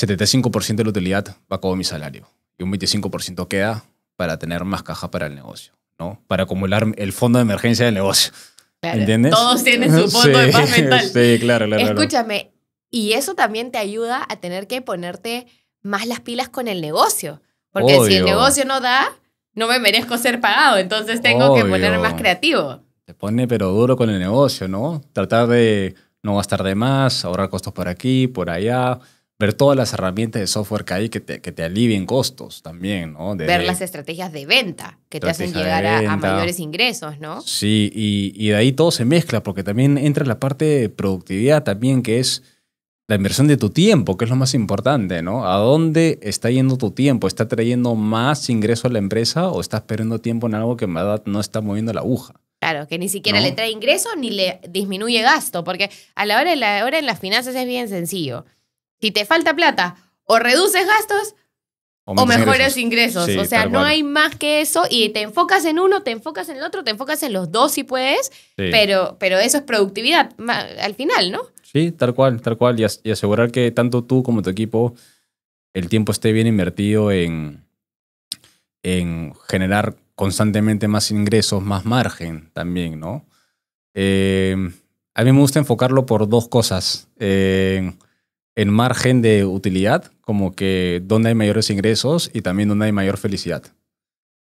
75% de la utilidad va como mi salario y un 25% queda para tener más caja para el negocio, ¿no? Para acumular el fondo de emergencia del negocio. ¿Entiendes? Todos tienen su fondo de paz mental. Sí, claro, claro. Escúchame, y eso también te ayuda a tener que ponerte más las pilas con el negocio. Porque si el negocio no da, no me merezco ser pagado, entonces tengo que poner más creativo te pone pero duro con el negocio, ¿no? Tratar de no gastar de más, ahorrar costos por aquí, por allá, ver todas las herramientas de software que hay que te, que alivien costos también, ¿no? ver las estrategias de venta que te hacen llegar a, mayores ingresos, ¿no? Sí, y, y, de ahí todo se mezcla porque también entra la parte de productividad también que es la inversión de tu tiempo, que es lo más importante, ¿no? ¿A dónde está yendo tu tiempo? ¿Está trayendo más ingreso a la empresa o estás perdiendo tiempo en algo que en no está moviendo la aguja? Claro, que ni siquiera le trae ingresos ni le disminuye gasto, porque a la hora de la hora en las finanzas es bien sencillo. Si te falta plata, o reduces gastos o, mejoras ingresos. o sea, no hay más que eso y te enfocas en uno, te enfocas en el otro, te enfocas en los dos si puedes, pero, pero eso es productividad al final, ¿no? Sí, tal cual, tal cual. Y, y asegurar que tanto tú como tu equipo el tiempo esté bien invertido en, en generar constantemente más ingresos, más margen también, ¿no? Eh, a mí me gusta enfocarlo por dos cosas. Eh, en margen de utilidad, como que donde hay mayores ingresos y también donde hay mayor felicidad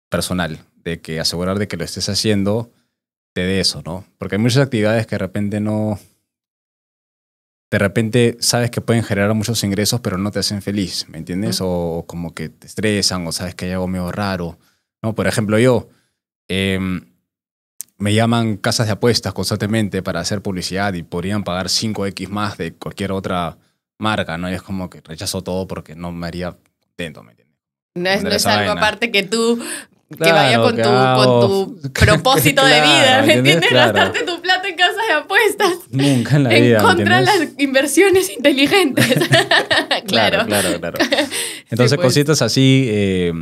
personal, de que asegurar de que lo estés haciendo te dé eso, ¿no? Porque hay muchas actividades que de repente no... De repente sabes que pueden generar muchos ingresos, pero no te hacen feliz, ¿me entiendes? O como que te estresan, o sabes que hay algo medio raro. ¿no? Por ejemplo, yo em, me llaman casas de apuestas constantemente para hacer publicidad y podrían pagar 5X más de cualquier otra marca, ¿no? Y es como que rechazo todo porque no me haría contento, ¿me entiendes? No es, algo aparte que tú que con, tu, propósito de vida, ¿me entiendes? Gastarte tu plata en casas de apuestas. Nunca en la vida. En contra de las inversiones inteligentes. claro, claro, claro. Entonces, pues. cositas así. Eh,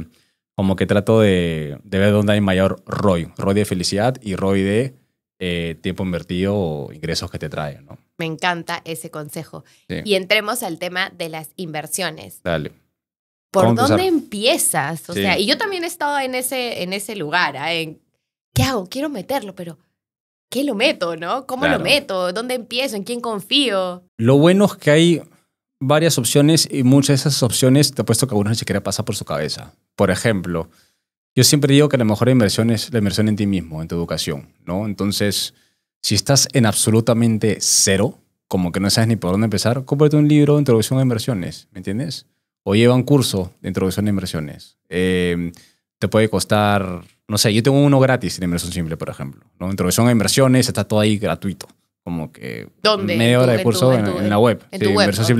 como que trato de, ver dónde hay mayor ROI. ROI de felicidad y ROI de eh, tiempo invertido o ingresos que te traen. ¿no? Me encanta ese consejo. Y entremos al tema de las inversiones. Dale. ¿Por dónde empiezas? O sea, y yo también he estado en ese, en ese lugar, ah, ¿qué hago? Quiero meterlo, pero ¿qué lo meto, no? ¿Cómo lo meto? ¿Dónde empiezo? ¿En quién confío? Lo bueno es que hay varias opciones y muchas de esas opciones te puesto que algunas ni siquiera pasa por su cabeza. Por ejemplo, yo siempre digo que la mejor inversión es la inversión en ti mismo, en tu educación, ¿no? Entonces, si estás en absolutamente cero, como que no sabes ni por dónde empezar, cómprate un libro de introducción a inversiones, ¿me entiendes? O lleva un curso de introducción a inversiones. Em, te puede costar, no sé, yo tengo uno gratis en inversión simple, por ejemplo, ¿no? Introducción a inversiones, está todo ahí gratuito como que media hora de curso en, la web, en sí,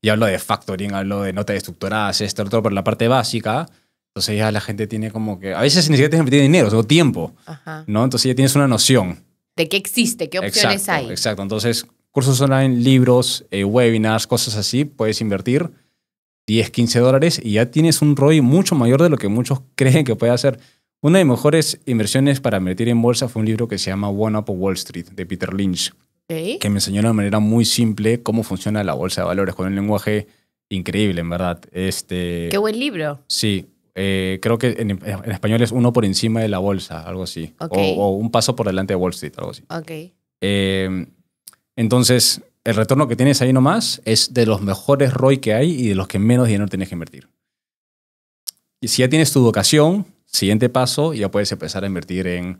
Y hablo de factoring, hablo de notas estructuradas, esto, todo pero la parte básica. Entonces ya la gente tiene como que, a veces ni siquiera tiene dinero, o tiempo, ¿no? Entonces ya tienes una noción. De qué existe, qué opciones hay. Exacto, entonces cursos online, libros, eh, webinars, cosas así, puedes invertir 10, 15 dólares y ya tienes un ROI mucho mayor de lo que muchos creen que puede hacer. Una de mis mejores inversiones para invertir en bolsa fue un libro que se llama One Up Wall Street de Peter Lynch, que me enseñó de una manera muy simple cómo funciona la bolsa de valores con un lenguaje increíble, en verdad. Este, Qué buen libro. Sí, eh, creo que en, español es uno por encima de la bolsa, algo así. O, un paso por delante de Wall Street, algo así. Eh, entonces, el retorno que tienes ahí nomás es de los mejores ROI que hay y de los que menos dinero tienes que invertir. Y si ya tienes tu educación... Siguiente paso, ya puedes empezar a invertir en,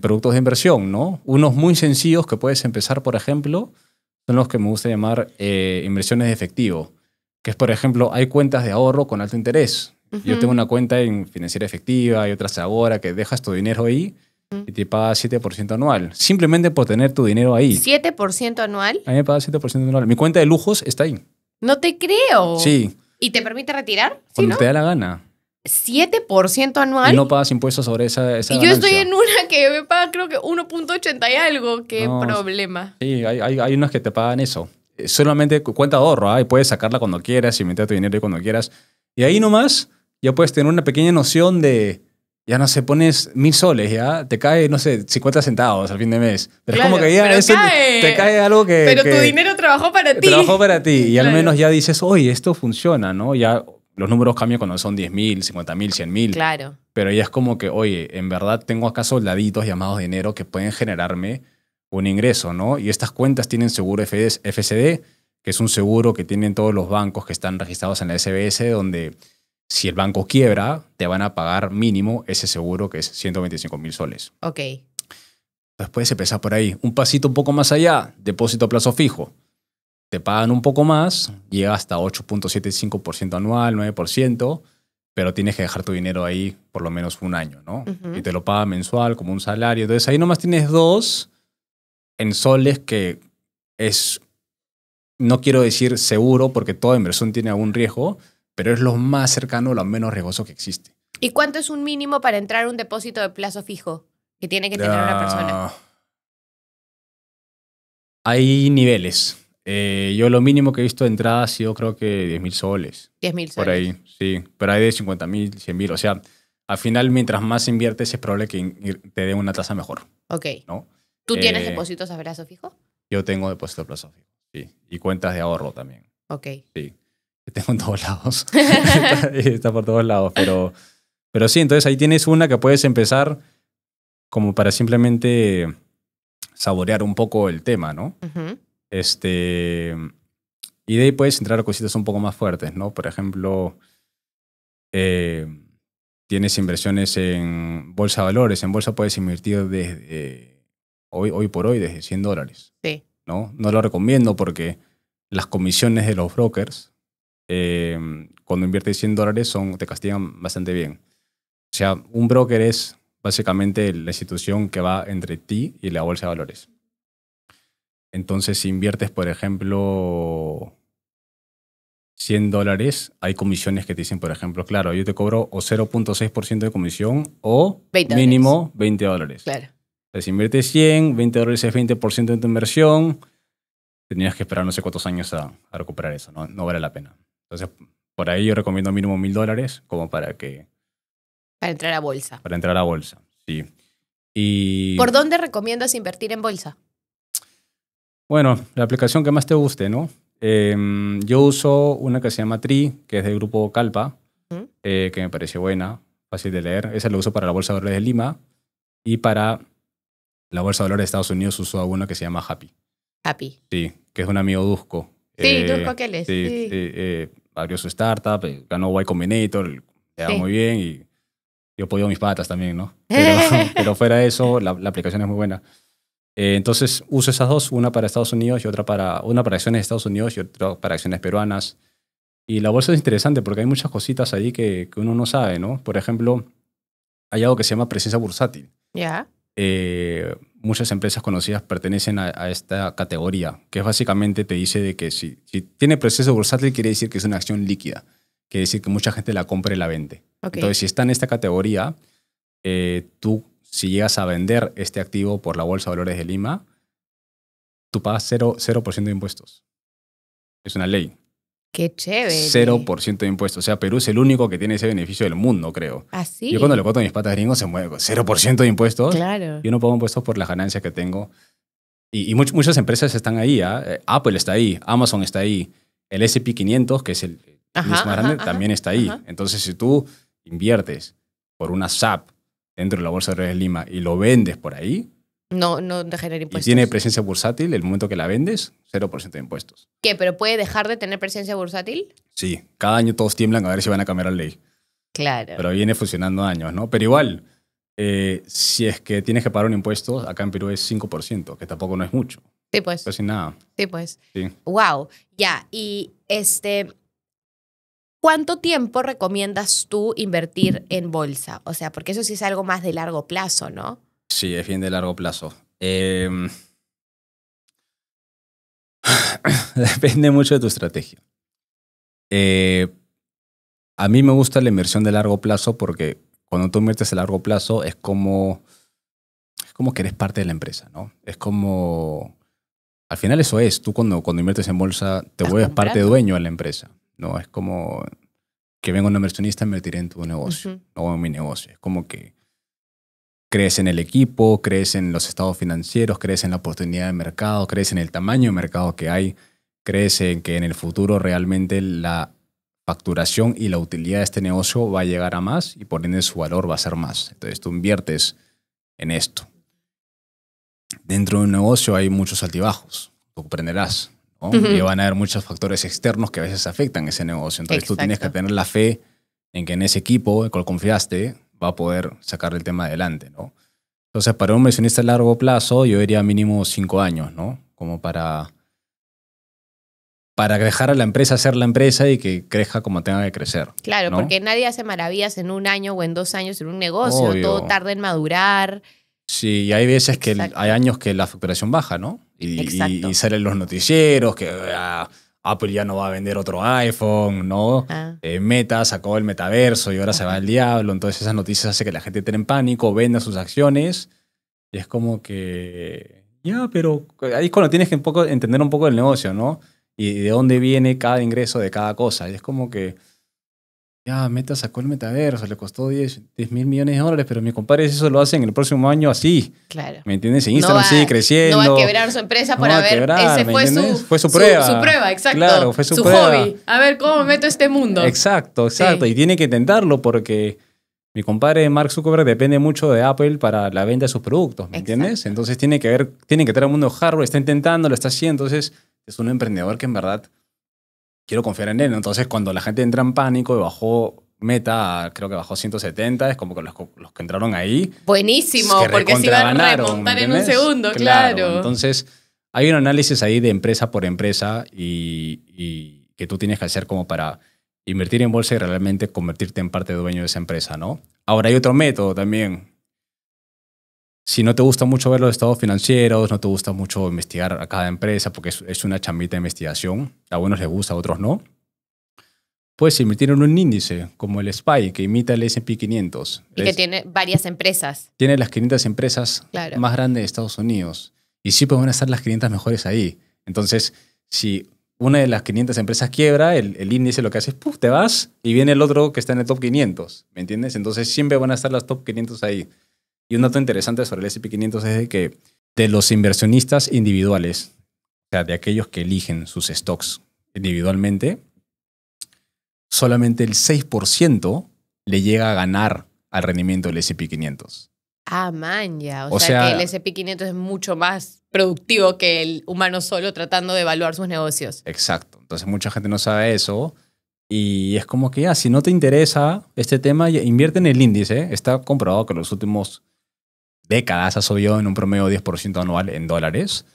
productos de inversión, ¿no? Unos muy sencillos que puedes empezar, por ejemplo, son los que me gusta llamar eh, inversiones de efectivo, que es, por ejemplo, hay cuentas de ahorro con alto interés. Yo tengo una cuenta en financiera efectiva y otras ahora que dejas tu dinero ahí y te paga 7% anual, simplemente por tener tu dinero ahí. ¿7% anual? A mí me paga 7% anual. Mi cuenta de lujos está ahí. No te creo. Sí. ¿Y te permite retirar? Cuando no? te da la gana. 7% anual. Y no pagas impuestos sobre esa, esa Y yo estoy en una que me paga creo que 1.80 y algo. Qué problema. Sí, hay, hay, hay, unas que te pagan eso. Eh, solamente cuenta de ahorro, ¿ah? y puedes sacarla cuando quieras y meter tu dinero cuando quieras. Y ahí nomás ya puedes tener una pequeña noción de, ya no sé, pones mil soles, ya te cae, no sé, 50 centavos al fin de mes. Pero es como que ya es cae. te cae algo que... Pero tu dinero trabajó para ti. Trabajó para ti y al menos ya dices, oye, esto funciona, ¿no? Ya los números cambian cuando son 10.000, 50.000, 100.000. Claro. Pero ya es como que, oye, en verdad tengo acá soldaditos llamados dinero que pueden generarme un ingreso, ¿no? Y estas cuentas tienen seguro FSD, que es un seguro que tienen todos los bancos que están registrados en la SBS, donde si el banco quiebra, te van a pagar mínimo ese seguro que es 125.000 soles. Ok. Después puedes empezar por ahí. Un pasito un poco más allá, depósito a plazo fijo te pagan un poco más, llega hasta 8.75% anual, 9%, pero tienes que dejar tu dinero ahí por lo menos un año, ¿no? Y te lo paga mensual como un salario. Entonces ahí nomás tienes dos en soles que es, no quiero decir seguro, porque toda inversión tiene algún riesgo, pero es lo más cercano, lo menos riesgoso que existe. ¿Y cuánto es un mínimo para entrar a un depósito de plazo fijo que tiene que tener una persona? Ah, hay niveles. Eh, yo lo mínimo que he visto de entrada ha sido creo que 10 mil soles. 10 soles. Por ahí, sí. Pero hay de 50 mil, 100 mil. O sea, al final, mientras más inviertes, es probable que te dé una tasa mejor. Ok. ¿no? ¿Tú tienes eh, depósitos a plazo fijo? Yo tengo depósitos a plazo fijo, sí. Y cuentas de ahorro también. Ok. Sí. tengo en todos lados. está, por todos lados. Pero, pero sí, entonces ahí tienes una que puedes empezar como para simplemente saborear un poco el tema, ¿no? Este, y de ahí puedes entrar a cositas un poco más fuertes, ¿no? Por ejemplo, eh, tienes inversiones en bolsa de valores. En bolsa puedes invertir desde hoy, por hoy desde 100 dólares. ¿no? no lo recomiendo porque las comisiones de los brokers, eh, cuando inviertes 100 dólares, son, te castigan bastante bien. O sea, un broker es básicamente la institución que va entre ti y la bolsa de valores. Entonces, si inviertes, por ejemplo, 100 dólares, hay comisiones que te dicen, por ejemplo, claro, yo te cobro o 0.6% de comisión o mínimo 20 dólares. Entonces, si inviertes 100, 20 dólares es 20% de tu inversión, Tenías que esperar no sé cuántos años a, recuperar eso, no, no, vale la pena. Entonces, por ahí yo recomiendo mínimo 1000 dólares como para que... Para entrar a bolsa. Para entrar a bolsa, sí. Y... ¿Por dónde recomiendas invertir en bolsa? Bueno, la aplicación que más te guste, ¿no? Em, yo uso una que se llama Tri, que es del grupo Calpa, eh, que me parece buena, fácil de leer. Esa la uso para la Bolsa de Valores de Lima y para la Bolsa de Valores de Estados Unidos uso una que se llama Happy. Happy. Sí, que es un amigo Dusco. Sí, eh, Dusco que Sí, eh, abrió su startup, ganó Y Combinator, le da muy bien y yo he podido mis patas también, ¿no? Pero, fuera de eso, la, la aplicación es muy buena. Eh, entonces uso esas dos, una para Estados Unidos y otra para, una para acciones de Estados Unidos y otra para acciones peruanas. Y la bolsa es interesante porque hay muchas cositas ahí que, que uno no sabe, ¿no? Por ejemplo, hay algo que se llama presencia bursátil. Ya. Eh, muchas empresas conocidas pertenecen a, esta categoría, que básicamente te dice de que si, si tiene presencia bursátil quiere decir que es una acción líquida, quiere decir que mucha gente la compra y la vende. Entonces, si está en esta categoría, eh, tú si llegas a vender este activo por la Bolsa de Valores de Lima, tú pagas 0%, 0 de impuestos. Es una ley. Qué chévere. 0% de impuestos. O sea, Perú es el único que tiene ese beneficio del mundo, creo. Así. Yo cuando le cuento mis patas gringos se mueve 0% de impuestos. Claro. Yo no pago impuestos por las ganancias que tengo. Y, muchas empresas están ahí. ¿ah? Eh, Apple está ahí, Amazon está ahí, el SP 500, que es el más grande, también está ahí. Entonces, si tú inviertes por una SAP dentro de la bolsa de Lima y lo vendes por ahí, no, no de generar impuestos. Y tiene presencia bursátil, el momento que la vendes, 0% de impuestos. ¿Qué? ¿Pero puede dejar de tener presencia bursátil? Sí, cada año todos tiemblan a ver si van a cambiar la ley. Claro. Pero viene funcionando años, ¿no? Pero igual, eh, si es que tienes que pagar un impuesto, acá en Perú es 5%, que tampoco no es mucho. Sí, pues. Casi nada. Sí, pues. Sí. Wow. Ya, y este, ¿Cuánto tiempo recomiendas tú invertir en bolsa? O sea, porque eso sí es algo más de largo plazo, ¿no? Sí, es bien de largo plazo. Em, depende mucho de tu estrategia. Eh, a mí me gusta la inversión de largo plazo porque cuando tú inviertes a largo plazo es como, es como que eres parte de la empresa, ¿no? Es como... Al final eso es, tú cuando, cuando inviertes en bolsa te vuelves parte dueño de la empresa. No es como que venga un inversionista me invertiré en tu negocio no o en mi negocio. Es como que crees en el equipo, crees en los estados financieros, crees en la oportunidad de mercado, crees en el tamaño de mercado que hay, crees en que en el futuro realmente la facturación y la utilidad de este negocio va a llegar a más y por ende su valor va a ser más. Entonces tú inviertes en esto. Dentro de un negocio hay muchos altibajos, comprenderás. Y van a haber muchos factores externos que a veces afectan ese negocio. Entonces tú tienes que tener la fe en que en ese equipo, el cual confiaste, va a poder sacar el tema adelante, ¿no? Entonces, para un inversionista a largo plazo, yo diría mínimo cinco años, ¿no? Como para, para dejar a la empresa ser la empresa y que crezca como tenga que crecer. Claro, porque nadie hace maravillas en un año o en dos años en un negocio, todo tarda en madurar. Sí, y hay veces que hay años que la facturación baja, ¿no? Y, salen los noticieros que ah, Apple ya no va a vender otro iPhone, ¿no? Ah. Eh, Meta sacó el metaverso y ahora se va el diablo. Entonces esas noticias hace que la gente tenga en pánico, venda sus acciones. Y es como que, ya, pero ahí es cuando tienes que poco, entender un poco el negocio, ¿no? Y de dónde viene cada ingreso de cada cosa. Y es como que ya, Meta sacó el metaverso, le costó 10, mil millones de dólares, pero mi compadres eso lo hacen el próximo año así. Claro. ¿Me entiendes? En Instagram sigue creciendo. No va a quebrar su empresa para ver. ese fue su, su, prueba. Su, prueba, exacto. Claro, fue su, hobby. A ver cómo mm. meto este mundo. Exacto, exacto. Y tiene que intentarlo porque mi compadre Mark Zuckerberg depende mucho de Apple para la venta de sus productos. ¿Me entiendes? Entonces tiene que ver, tiene que tener al mundo hardware, está intentando, lo está haciendo. Entonces es un emprendedor que en verdad quiero confiar en él. Entonces, cuando la gente entra en pánico y bajó meta, creo que bajó 170, es como que los, que entraron ahí. Buenísimo, porque se iban a remontar en un segundo, claro. Entonces, hay un análisis ahí de empresa por empresa y, y, que tú tienes que hacer como para invertir en bolsa y realmente convertirte en parte dueño de esa empresa, ¿no? Ahora hay otro método también si no te gusta mucho ver los estados financieros, no te gusta mucho investigar a cada empresa porque es, una chambita de investigación, a algunos les gusta, a otros no, puedes invertir en un índice como el SPY que imita el S&P 500. Y que tiene varias empresas. Tiene las 500 empresas más grandes de Estados Unidos y siempre van a estar las 500 mejores ahí. Entonces, si una de las 500 empresas quiebra, el, el índice lo que hace es, puf, te vas y viene el otro que está en el top 500, ¿me entiendes? Entonces siempre van a estar las top 500 ahí. Y un dato interesante sobre el SP500 es que de los inversionistas individuales, o sea, de aquellos que eligen sus stocks individualmente, solamente el 6% le llega a ganar al rendimiento del SP500. Ah, man, ya. O, sea, que el SP500 es mucho más productivo que el humano solo tratando de evaluar sus negocios. Exacto. Entonces mucha gente no sabe eso. Y es como que si no te interesa este tema, invierte en el índice. Está comprobado que los últimos décadas ha subido en un promedio 10% anual en dólares.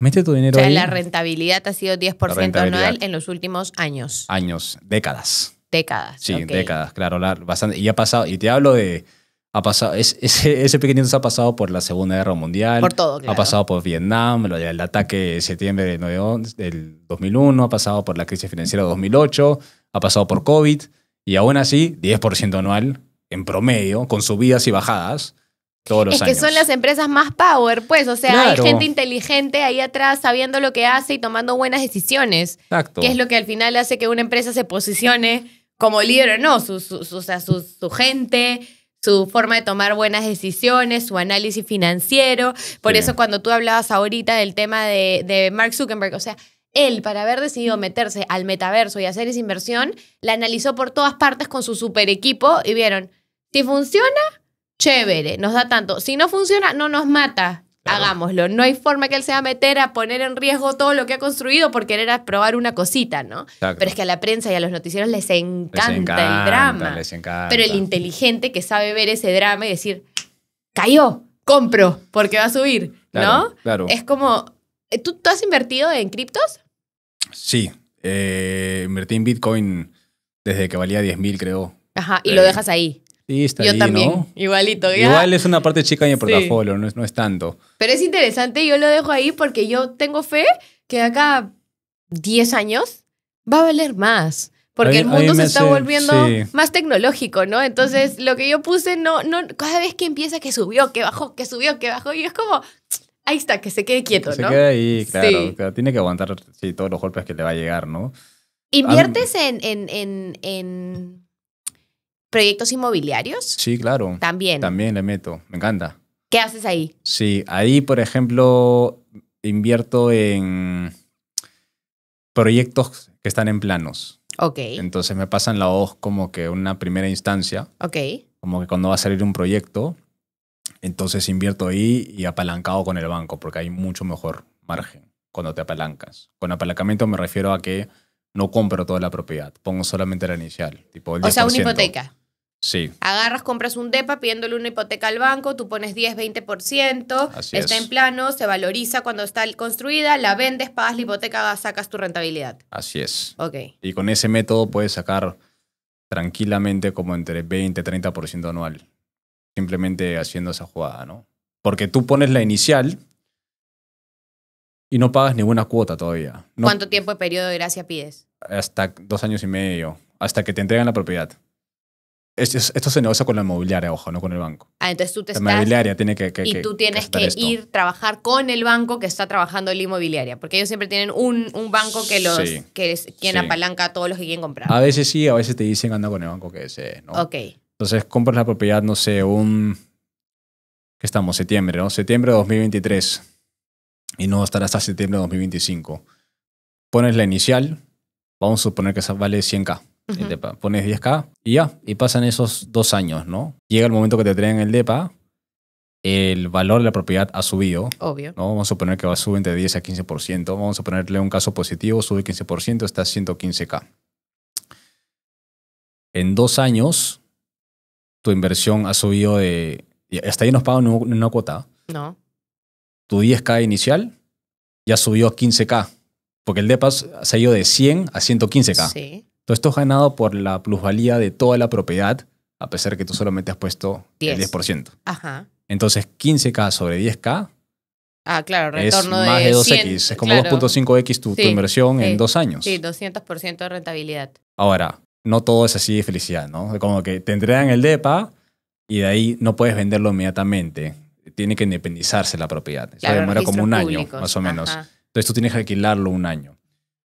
Mete tu dinero. O sea, la rentabilidad ha sido 10% anual en los últimos años. Años, décadas. Décadas. Sí, décadas, claro. bastante, y ha pasado, y te hablo de. Ha pasado, ese, ese se ha pasado por la Segunda Guerra Mundial. Por todo, claro. Ha pasado por Vietnam, el ataque de septiembre del, del 2001, ha pasado por la crisis financiera de 2008, ha pasado por COVID, y aún así, 10% anual en promedio, con subidas y bajadas es que son las empresas más power, pues, o sea, hay gente inteligente ahí atrás sabiendo lo que hace y tomando buenas decisiones, Exacto. que es lo que al final hace que una empresa se posicione como líder o no, su, o sea, su, gente, su forma de tomar buenas decisiones, su análisis financiero. Por eso cuando tú hablabas ahorita del tema de, de, Mark Zuckerberg, o sea, él para haber decidido meterse al metaverso y hacer esa inversión, la analizó por todas partes con su super equipo y vieron, si funciona, chévere, nos da tanto. Si no funciona, no nos mata. Hagámoslo. No hay forma que él se va a meter a poner en riesgo todo lo que ha construido por querer probar una cosita, ¿no? Pero es que a la prensa y a los noticieros les encanta, el drama. Pero el inteligente que sabe ver ese drama y decir, cayó, compro, porque va a subir, ¿no? Claro. Es como, eh, ¿tú, has invertido en criptos? Sí. Eh, invertí en Bitcoin desde que valía 10.000, creo. Ajá, y eh, lo dejas ahí yo también, igualito. Igual es una parte chica en mi portafolio, no, es, no es tanto. Pero es interesante, yo lo dejo ahí porque yo tengo fe que acá 10 años va a valer más. Porque el mundo se está volviendo más tecnológico, ¿no? Entonces, lo que yo puse, no, no, cada vez que empieza que subió, que bajó, que subió, que bajó, y es como, ahí está, que se quede quieto, se ¿no? queda ahí, claro, Tiene que aguantar todos los golpes que le va a llegar, ¿no? ¿Inviertes en, en proyectos inmobiliarios. Sí, claro. También. También le meto, me encanta. ¿Qué haces ahí? Sí, ahí, por ejemplo, invierto en proyectos que están en planos. Ok. Entonces me pasan la voz como que una primera instancia. Ok. Como que cuando va a salir un proyecto, entonces invierto ahí y apalancado con el banco, porque hay mucho mejor margen cuando te apalancas. Con apalancamiento me refiero a que no compro toda la propiedad, pongo solamente la inicial. Tipo o sea, una hipoteca. Sí. Agarras, compras un DEPA pidiéndole una hipoteca al banco, tú pones 10, 20%, está en plano, se valoriza cuando está construida, la vendes, pagas la hipoteca, sacas tu rentabilidad. Así es. Ok. Y con ese método puedes sacar tranquilamente como entre 20, 30% anual, simplemente haciendo esa jugada, ¿no? Porque tú pones la inicial y no pagas ninguna cuota todavía. ¿Cuánto tiempo de periodo de gracia pides? Hasta dos años y medio, hasta que te entregan la propiedad esto se negocia con la inmobiliaria, ojo, no con el banco. Ah, entonces tú te estás... La inmobiliaria tiene que... y tú tienes que, ir ir trabajar con el banco que está trabajando la inmobiliaria, porque ellos siempre tienen un, un banco que los que es quien apalanca a todos los que quieren comprar. A veces sí, a veces te dicen anda con el banco que se. ¿no? Ok. Entonces compras la propiedad, no sé, un... ¿Qué estamos? Septiembre, ¿no? Septiembre de 2023. Y no estará hasta septiembre de 2025. Pones la inicial, vamos a suponer que esa vale 100k. Eh, pones 10K y ya, y pasan esos dos años, ¿no? Llega el momento que te traen el DEPA, el valor de la propiedad ha subido. Obvio. ¿no? Vamos a suponer que va a subir entre 10 a 15%. Vamos a ponerle un caso positivo, sube 15%, está a 115K. En dos años, tu inversión ha subido de... Hasta ahí nos pagan una cuota. No. Tu 10K inicial ya subió a 15K. Porque el DEPA ha salido de 100 a 115K. Sí. Entonces, esto es ganado por la plusvalía de toda la propiedad, a pesar que tú solamente has puesto el 10%. Ajá. Entonces, 15K sobre 10K. Ah, claro, es más de 2X. es como 2.5X tu, inversión en dos años. Sí, 200% de rentabilidad. Ahora, no todo es así de felicidad, ¿no? Como que te entregan el DEPA y de ahí no puedes venderlo inmediatamente. Tiene que independizarse la propiedad. Eso demora como un año, más o menos. Entonces tú tienes que alquilarlo un año.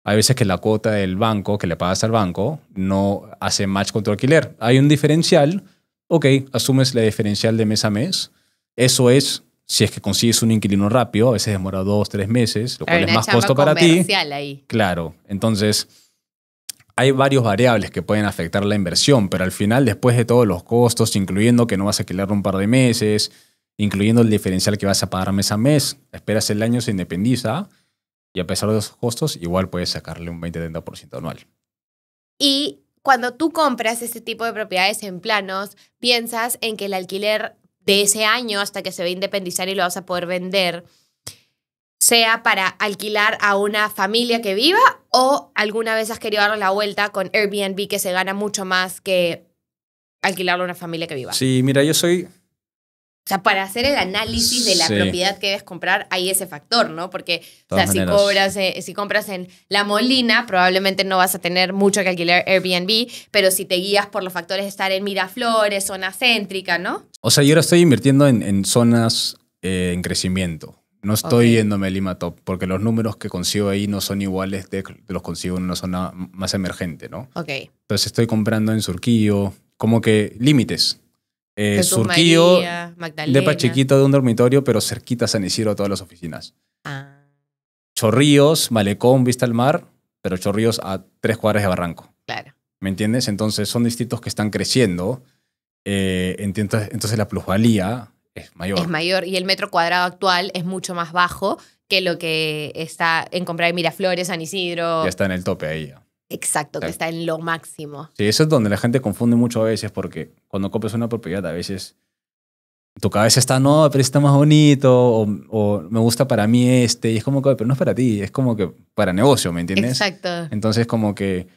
Hay veces que la cuota del banco que le pagas al banco no hace match con tu alquiler. Hay un diferencial, ok, asumes la diferencial de mes a mes. Eso es si es que consigues un inquilino rápido, a veces demora dos, tres meses, lo cual es más costo para ti. Ahí. Claro, entonces hay varios variables que pueden afectar la inversión, pero al final, después de todos los costos, incluyendo que no vas a alquilar un par de meses, incluyendo el diferencial que vas a pagar mes a mes, esperas el año, se independiza y a pesar de esos costos, igual puedes sacarle un 20-30% anual. Y cuando tú compras este tipo de propiedades en planos, piensas en que el alquiler de ese año hasta que se ve a independizar y lo vas a poder vender, sea para alquilar a una familia que viva o alguna vez has querido dar la vuelta con Airbnb que se gana mucho más que alquilarlo a una familia que viva. Sí, mira, yo soy o sea, para hacer el análisis de la propiedad que debes comprar, hay ese factor, ¿no? Porque o sea, si, cobras, eh, si compras en La Molina, probablemente no vas a tener mucho que alquilar Airbnb, pero si te guías por los factores de estar en Miraflores, zona céntrica, ¿no? O sea, yo ahora estoy invirtiendo en, zonas eh, en crecimiento. No estoy yéndome a Lima Top, porque los números que consigo ahí no son iguales de los consigo en una zona más emergente, ¿no? Ok. Entonces estoy comprando en Surquillo, como que límites eh, Surquillo, depa chiquito de un dormitorio, pero cerquita a San Isidro, todas las oficinas. Chorríos, ah. Chorrillos, Malecón, vista al mar, pero Chorríos a tres cuadras de Barranco. Claro. ¿Me entiendes? Entonces son distritos que están creciendo. Eh, entonces, la plusvalía es mayor. Es mayor y el metro cuadrado actual es mucho más bajo que lo que está en comprar en Miraflores, San Isidro. Ya está en el tope ahí. Exacto, que está en lo máximo. Sí, eso es donde la gente confunde mucho a veces, porque cuando compras una propiedad, a veces tu cabeza está, no, pero está más bonito, o, me gusta para mí este, y es como que, pero no es para ti, es como que para negocio, ¿me entiendes? Exacto. Entonces, como que,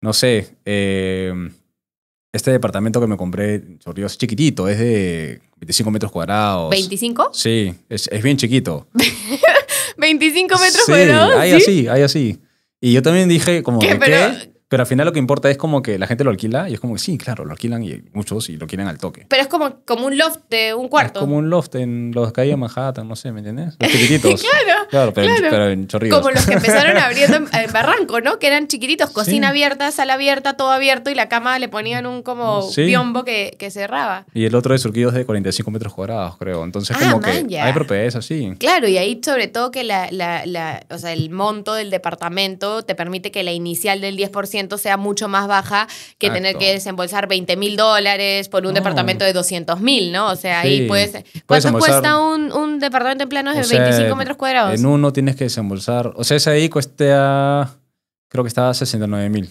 no sé, em, este departamento que me compré, sobre es chiquitito, es de 25 metros cuadrados. ¿25? Sí, es, es bien chiquito. ¿25 metros sí, Hay así, hay así. Y yo también dije como... ¿Qué? Pero al final lo que importa es como que la gente lo alquila y es como que sí, claro, lo alquilan y muchos y lo quieren al toque. Pero es como, como un loft de un cuarto. Es como un loft en los calles de Manhattan, no sé, ¿me entiendes? Los chiquititos. claro. Claro, pero, En, pero chorrillos. Como los que empezaron abriendo en, Barranco, ¿no? Que eran chiquititos, cocina abierta, sala abierta, todo abierto y la cama le ponían un como piombo biombo que, que, cerraba. Y el otro de surquidos de 45 metros cuadrados, creo. Entonces, ah, como que hay propiedades así. Claro, y ahí sobre todo que la, la, la, o sea, el monto del departamento te permite que la inicial del 10% sea mucho más baja que tener que desembolsar 20 mil dólares por un departamento de 200 mil, ¿no? O sea, ahí puedes... ¿Cuánto cuesta un, departamento en planos de 25 metros cuadrados? En uno tienes que desembolsar... O sea, ese ahí cuesta... Creo que estaba 69 mil.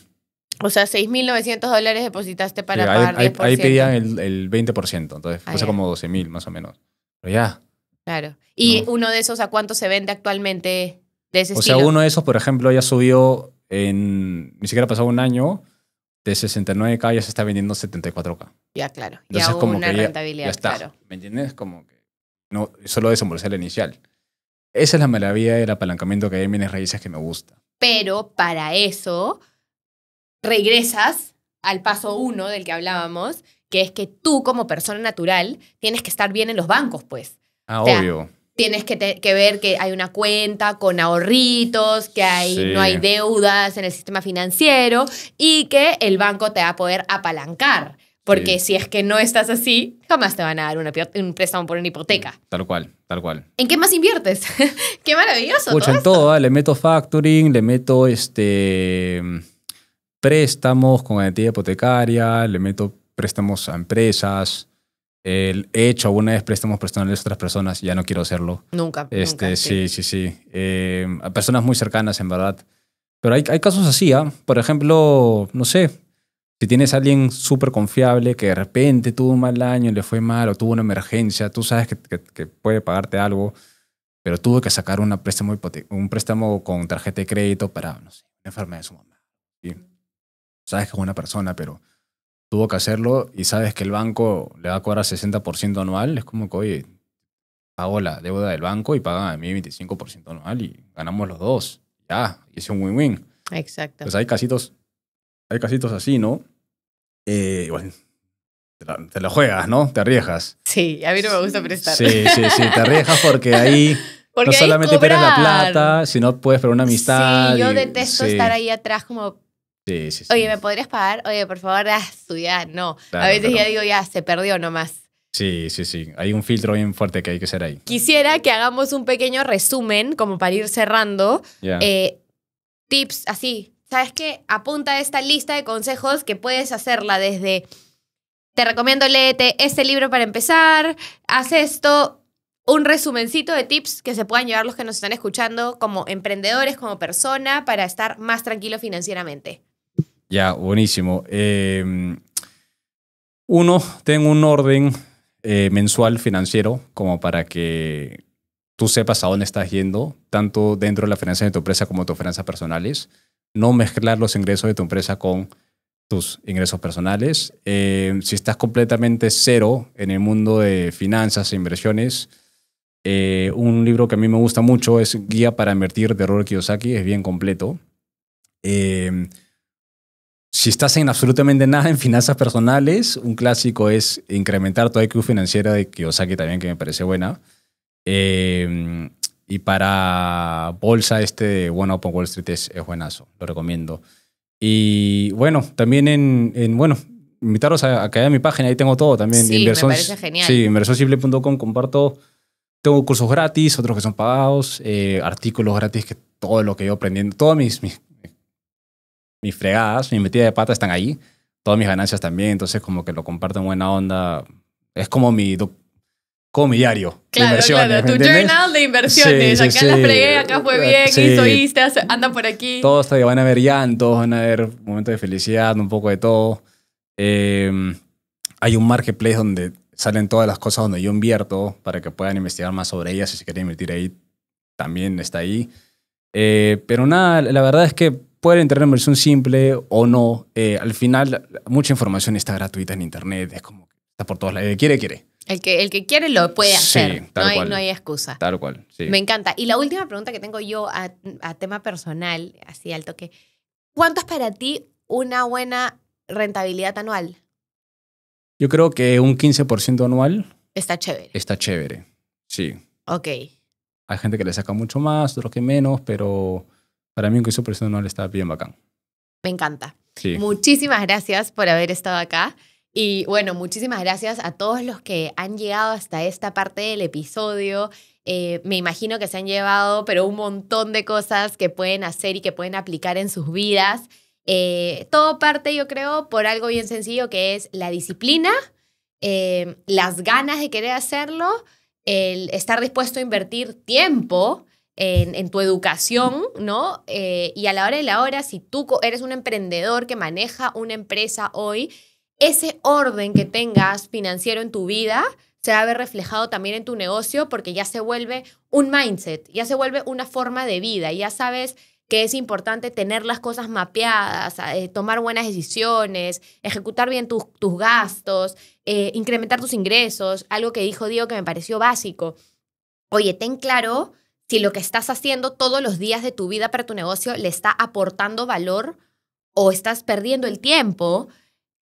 O sea, 6.900 dólares depositaste para pagar ahí, 10%. Ahí pedían el, 20%, entonces fue ah, como 12 como 12.000 más o menos. Pero ya. Claro. ¿Y uno de esos a cuánto se vende actualmente de ese O sea, uno de esos, por ejemplo, ya subió ni siquiera ha pasado un año, de 69K ya se está vendiendo 74K. Ya, claro. ya como una rentabilidad, ya, está, ¿Me entiendes? Como que no, solo desembolsé el inicial. Esa es la maravilla del apalancamiento que hay en bienes raíces que me gusta. Pero para eso regresas al paso uno del que hablábamos, que es que tú como persona natural tienes que estar bien en los bancos, pues. Ah, obvio tienes que, ver que hay una cuenta con ahorritos, que no hay deudas en el sistema financiero y que el banco te va a poder apalancar. Porque si es que no estás así, jamás te van a dar un préstamo por una hipoteca. Tal cual, tal cual. ¿En qué más inviertes? qué maravilloso. todo pues en todo, le meto factoring, le meto este, préstamos con garantía hipotecaria, le meto préstamos a empresas, el, he hecho alguna vez préstamos personales a otras personas, ya no quiero hacerlo. Nunca. Este, sí, sí, sí. Eh, a personas muy cercanas, en verdad. Pero hay, hay casos así, ¿ah? Por ejemplo, no sé, si tienes a alguien súper confiable que de repente tuvo un mal año, le fue mal o tuvo una emergencia, tú sabes que, puede pagarte algo, pero tuvo que sacar una préstamo un préstamo con tarjeta de crédito para, no sé, una enfermedad de su mamá. ¿sí? Sabes que es una persona, pero tuvo que hacerlo y sabes que el banco le va a cobrar 60% anual, es como que, hoy pago la deuda del banco y pagan a mí 25% anual y ganamos los dos. Ya, y es un win-win. Exacto. Pues hay casitos, hay casitos así, ¿no? bueno, eh, te lo juegas, ¿no? Te arriesgas. Sí, a mí no me gusta prestar. Sí, sí, sí, te arriesgas porque ahí no solamente pierdes la plata, sino puedes perder una amistad. Sí, yo detesto estar ahí atrás como Sí, sí, sí. Oye, ¿me podrías pagar? Oye, por favor, a estudiar. No. a veces ya digo, ya, se perdió nomás. Sí, sí, sí. Hay un filtro bien fuerte que hay que ser ahí. Quisiera que hagamos un pequeño resumen, como para ir cerrando. Eh, tips así. ¿Sabes qué? Apunta esta lista de consejos que puedes hacerla desde. Te recomiendo leerte este libro para empezar. Haz esto. Un resumencito de tips que se puedan llevar los que nos están escuchando como emprendedores, como persona, para estar más tranquilo financieramente. Ya, buenísimo. Eh, uno, tengo un orden eh, mensual financiero como para que tú sepas a dónde estás yendo, tanto dentro de la financiación de tu empresa como de tus finanzas personales. No mezclar los ingresos de tu empresa con tus ingresos personales. Eh, si estás completamente cero en el mundo de finanzas e inversiones, un libro que a mí me gusta mucho es Guía para invertir de Robert Kiyosaki, es bien completo. Eh, si estás en absolutamente nada en finanzas personales, un clásico es incrementar tu IQ financiera de Kiyosaki también, que me parece buena. Em, y para bolsa, este One Open Wall Street es, buenazo, lo recomiendo. Y bueno, también en, bueno, invitaros a, a, que mi página, ahí tengo todo también. Sí, me parece genial. Sí, comparto, tengo cursos gratis, otros que son pagados, eh, artículos gratis, que todo lo que yo aprendiendo, todos mis mis fregadas, mi metida de pata están ahí, todas mis ganancias también, entonces como que lo comparto en buena onda. Es como mi, como diario claro, de inversiones. Claro, tu journal de inversiones. acá la fregué, acá fue ah, bien, hizo hice, anda por aquí. Todos van a ver llantos, van a ver momentos de felicidad, un poco de todo. Em, hay un marketplace donde salen todas las cosas donde yo invierto para que puedan investigar más sobre ellas. Si se quieren invertir ahí, también está ahí. Eh, pero nada, la verdad es que pueden entrar en versión simple o no. Eh, al final, mucha información está gratuita en Internet. Es como, está por todos lados. Quiere, quiere. El que, el que quiere lo puede hacer. Sí, tal no, hay, cual. no hay excusa. Tal cual. Me encanta. Y la última pregunta que tengo yo a, tema personal, así alto que ¿Cuánto es para ti una buena rentabilidad anual? Yo creo que un 15% anual. Está chévere. Está chévere. Sí. Ok. Hay gente que le saca mucho más, otros que menos, pero para mí un queso personal está bien bacán. Me encanta. Muchísimas gracias por haber estado acá. Y bueno, muchísimas gracias a todos los que han llegado hasta esta parte del episodio. Eh, me imagino que se han llevado, pero un montón de cosas que pueden hacer y que pueden aplicar en sus vidas. Eh, todo parte, yo creo, por algo bien sencillo que es la disciplina, eh, las ganas de querer hacerlo, el estar dispuesto a invertir tiempo en, tu educación, ¿no? Eh, y a la hora de la hora, si tú eres un emprendedor que maneja una empresa hoy, ese orden que tengas financiero en tu vida se va a ver reflejado también en tu negocio porque ya se vuelve un mindset, ya se vuelve una forma de vida, ya sabes que es importante tener las cosas mapeadas, eh, tomar buenas decisiones, ejecutar bien tus, gastos, eh, incrementar tus ingresos, algo que dijo Diego que me pareció básico. Oye, ten claro si lo que estás haciendo todos los días de tu vida para tu negocio le está aportando valor o estás perdiendo el tiempo,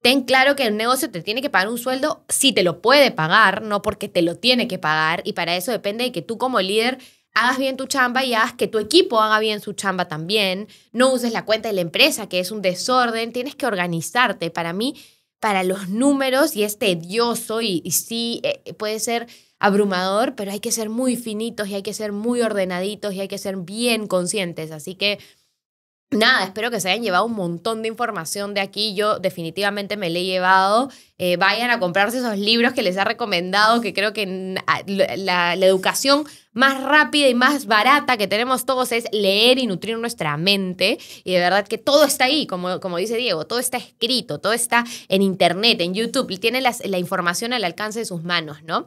ten claro que el negocio te tiene que pagar un sueldo si te lo puede pagar, no porque te lo tiene que pagar. Y para eso depende de que tú como líder hagas bien tu chamba y hagas que tu equipo haga bien su chamba también. No uses la cuenta de la empresa, que es un desorden. Tienes que organizarte. Para mí, para los números, y es tedioso y, sí, eh, puede ser abrumador, pero hay que ser muy finitos y hay que ser muy ordenaditos y hay que ser bien conscientes. Así que nada, espero que se hayan llevado un montón de información de aquí. Yo definitivamente me la he llevado eh, vayan a comprarse esos libros que les ha recomendado, que creo que la, educación más rápida y más barata que tenemos todos es leer y nutrir nuestra mente. Y de verdad que todo está ahí, como, como dice Diego, todo está escrito, todo está en internet, en YouTube, y tiene la información al alcance de sus manos, ¿no?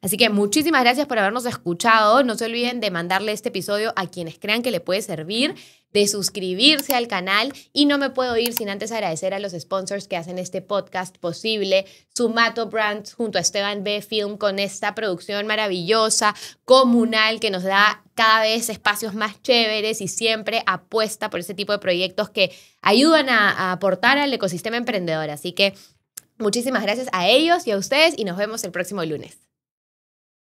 Así que muchísimas gracias por habernos escuchado. No se olviden de mandarle este episodio a quienes crean que le puede servir, de suscribirse al canal y no me puedo ir sin antes agradecer a los sponsors que hacen este podcast posible Sumato Brands junto a Esteban B. Film con esta producción maravillosa, comunal, que nos da cada vez espacios más chéveres y siempre apuesta por ese tipo de proyectos que ayudan a aportar al ecosistema emprendedor. Así que muchísimas gracias a ellos y a ustedes y nos vemos el próximo lunes.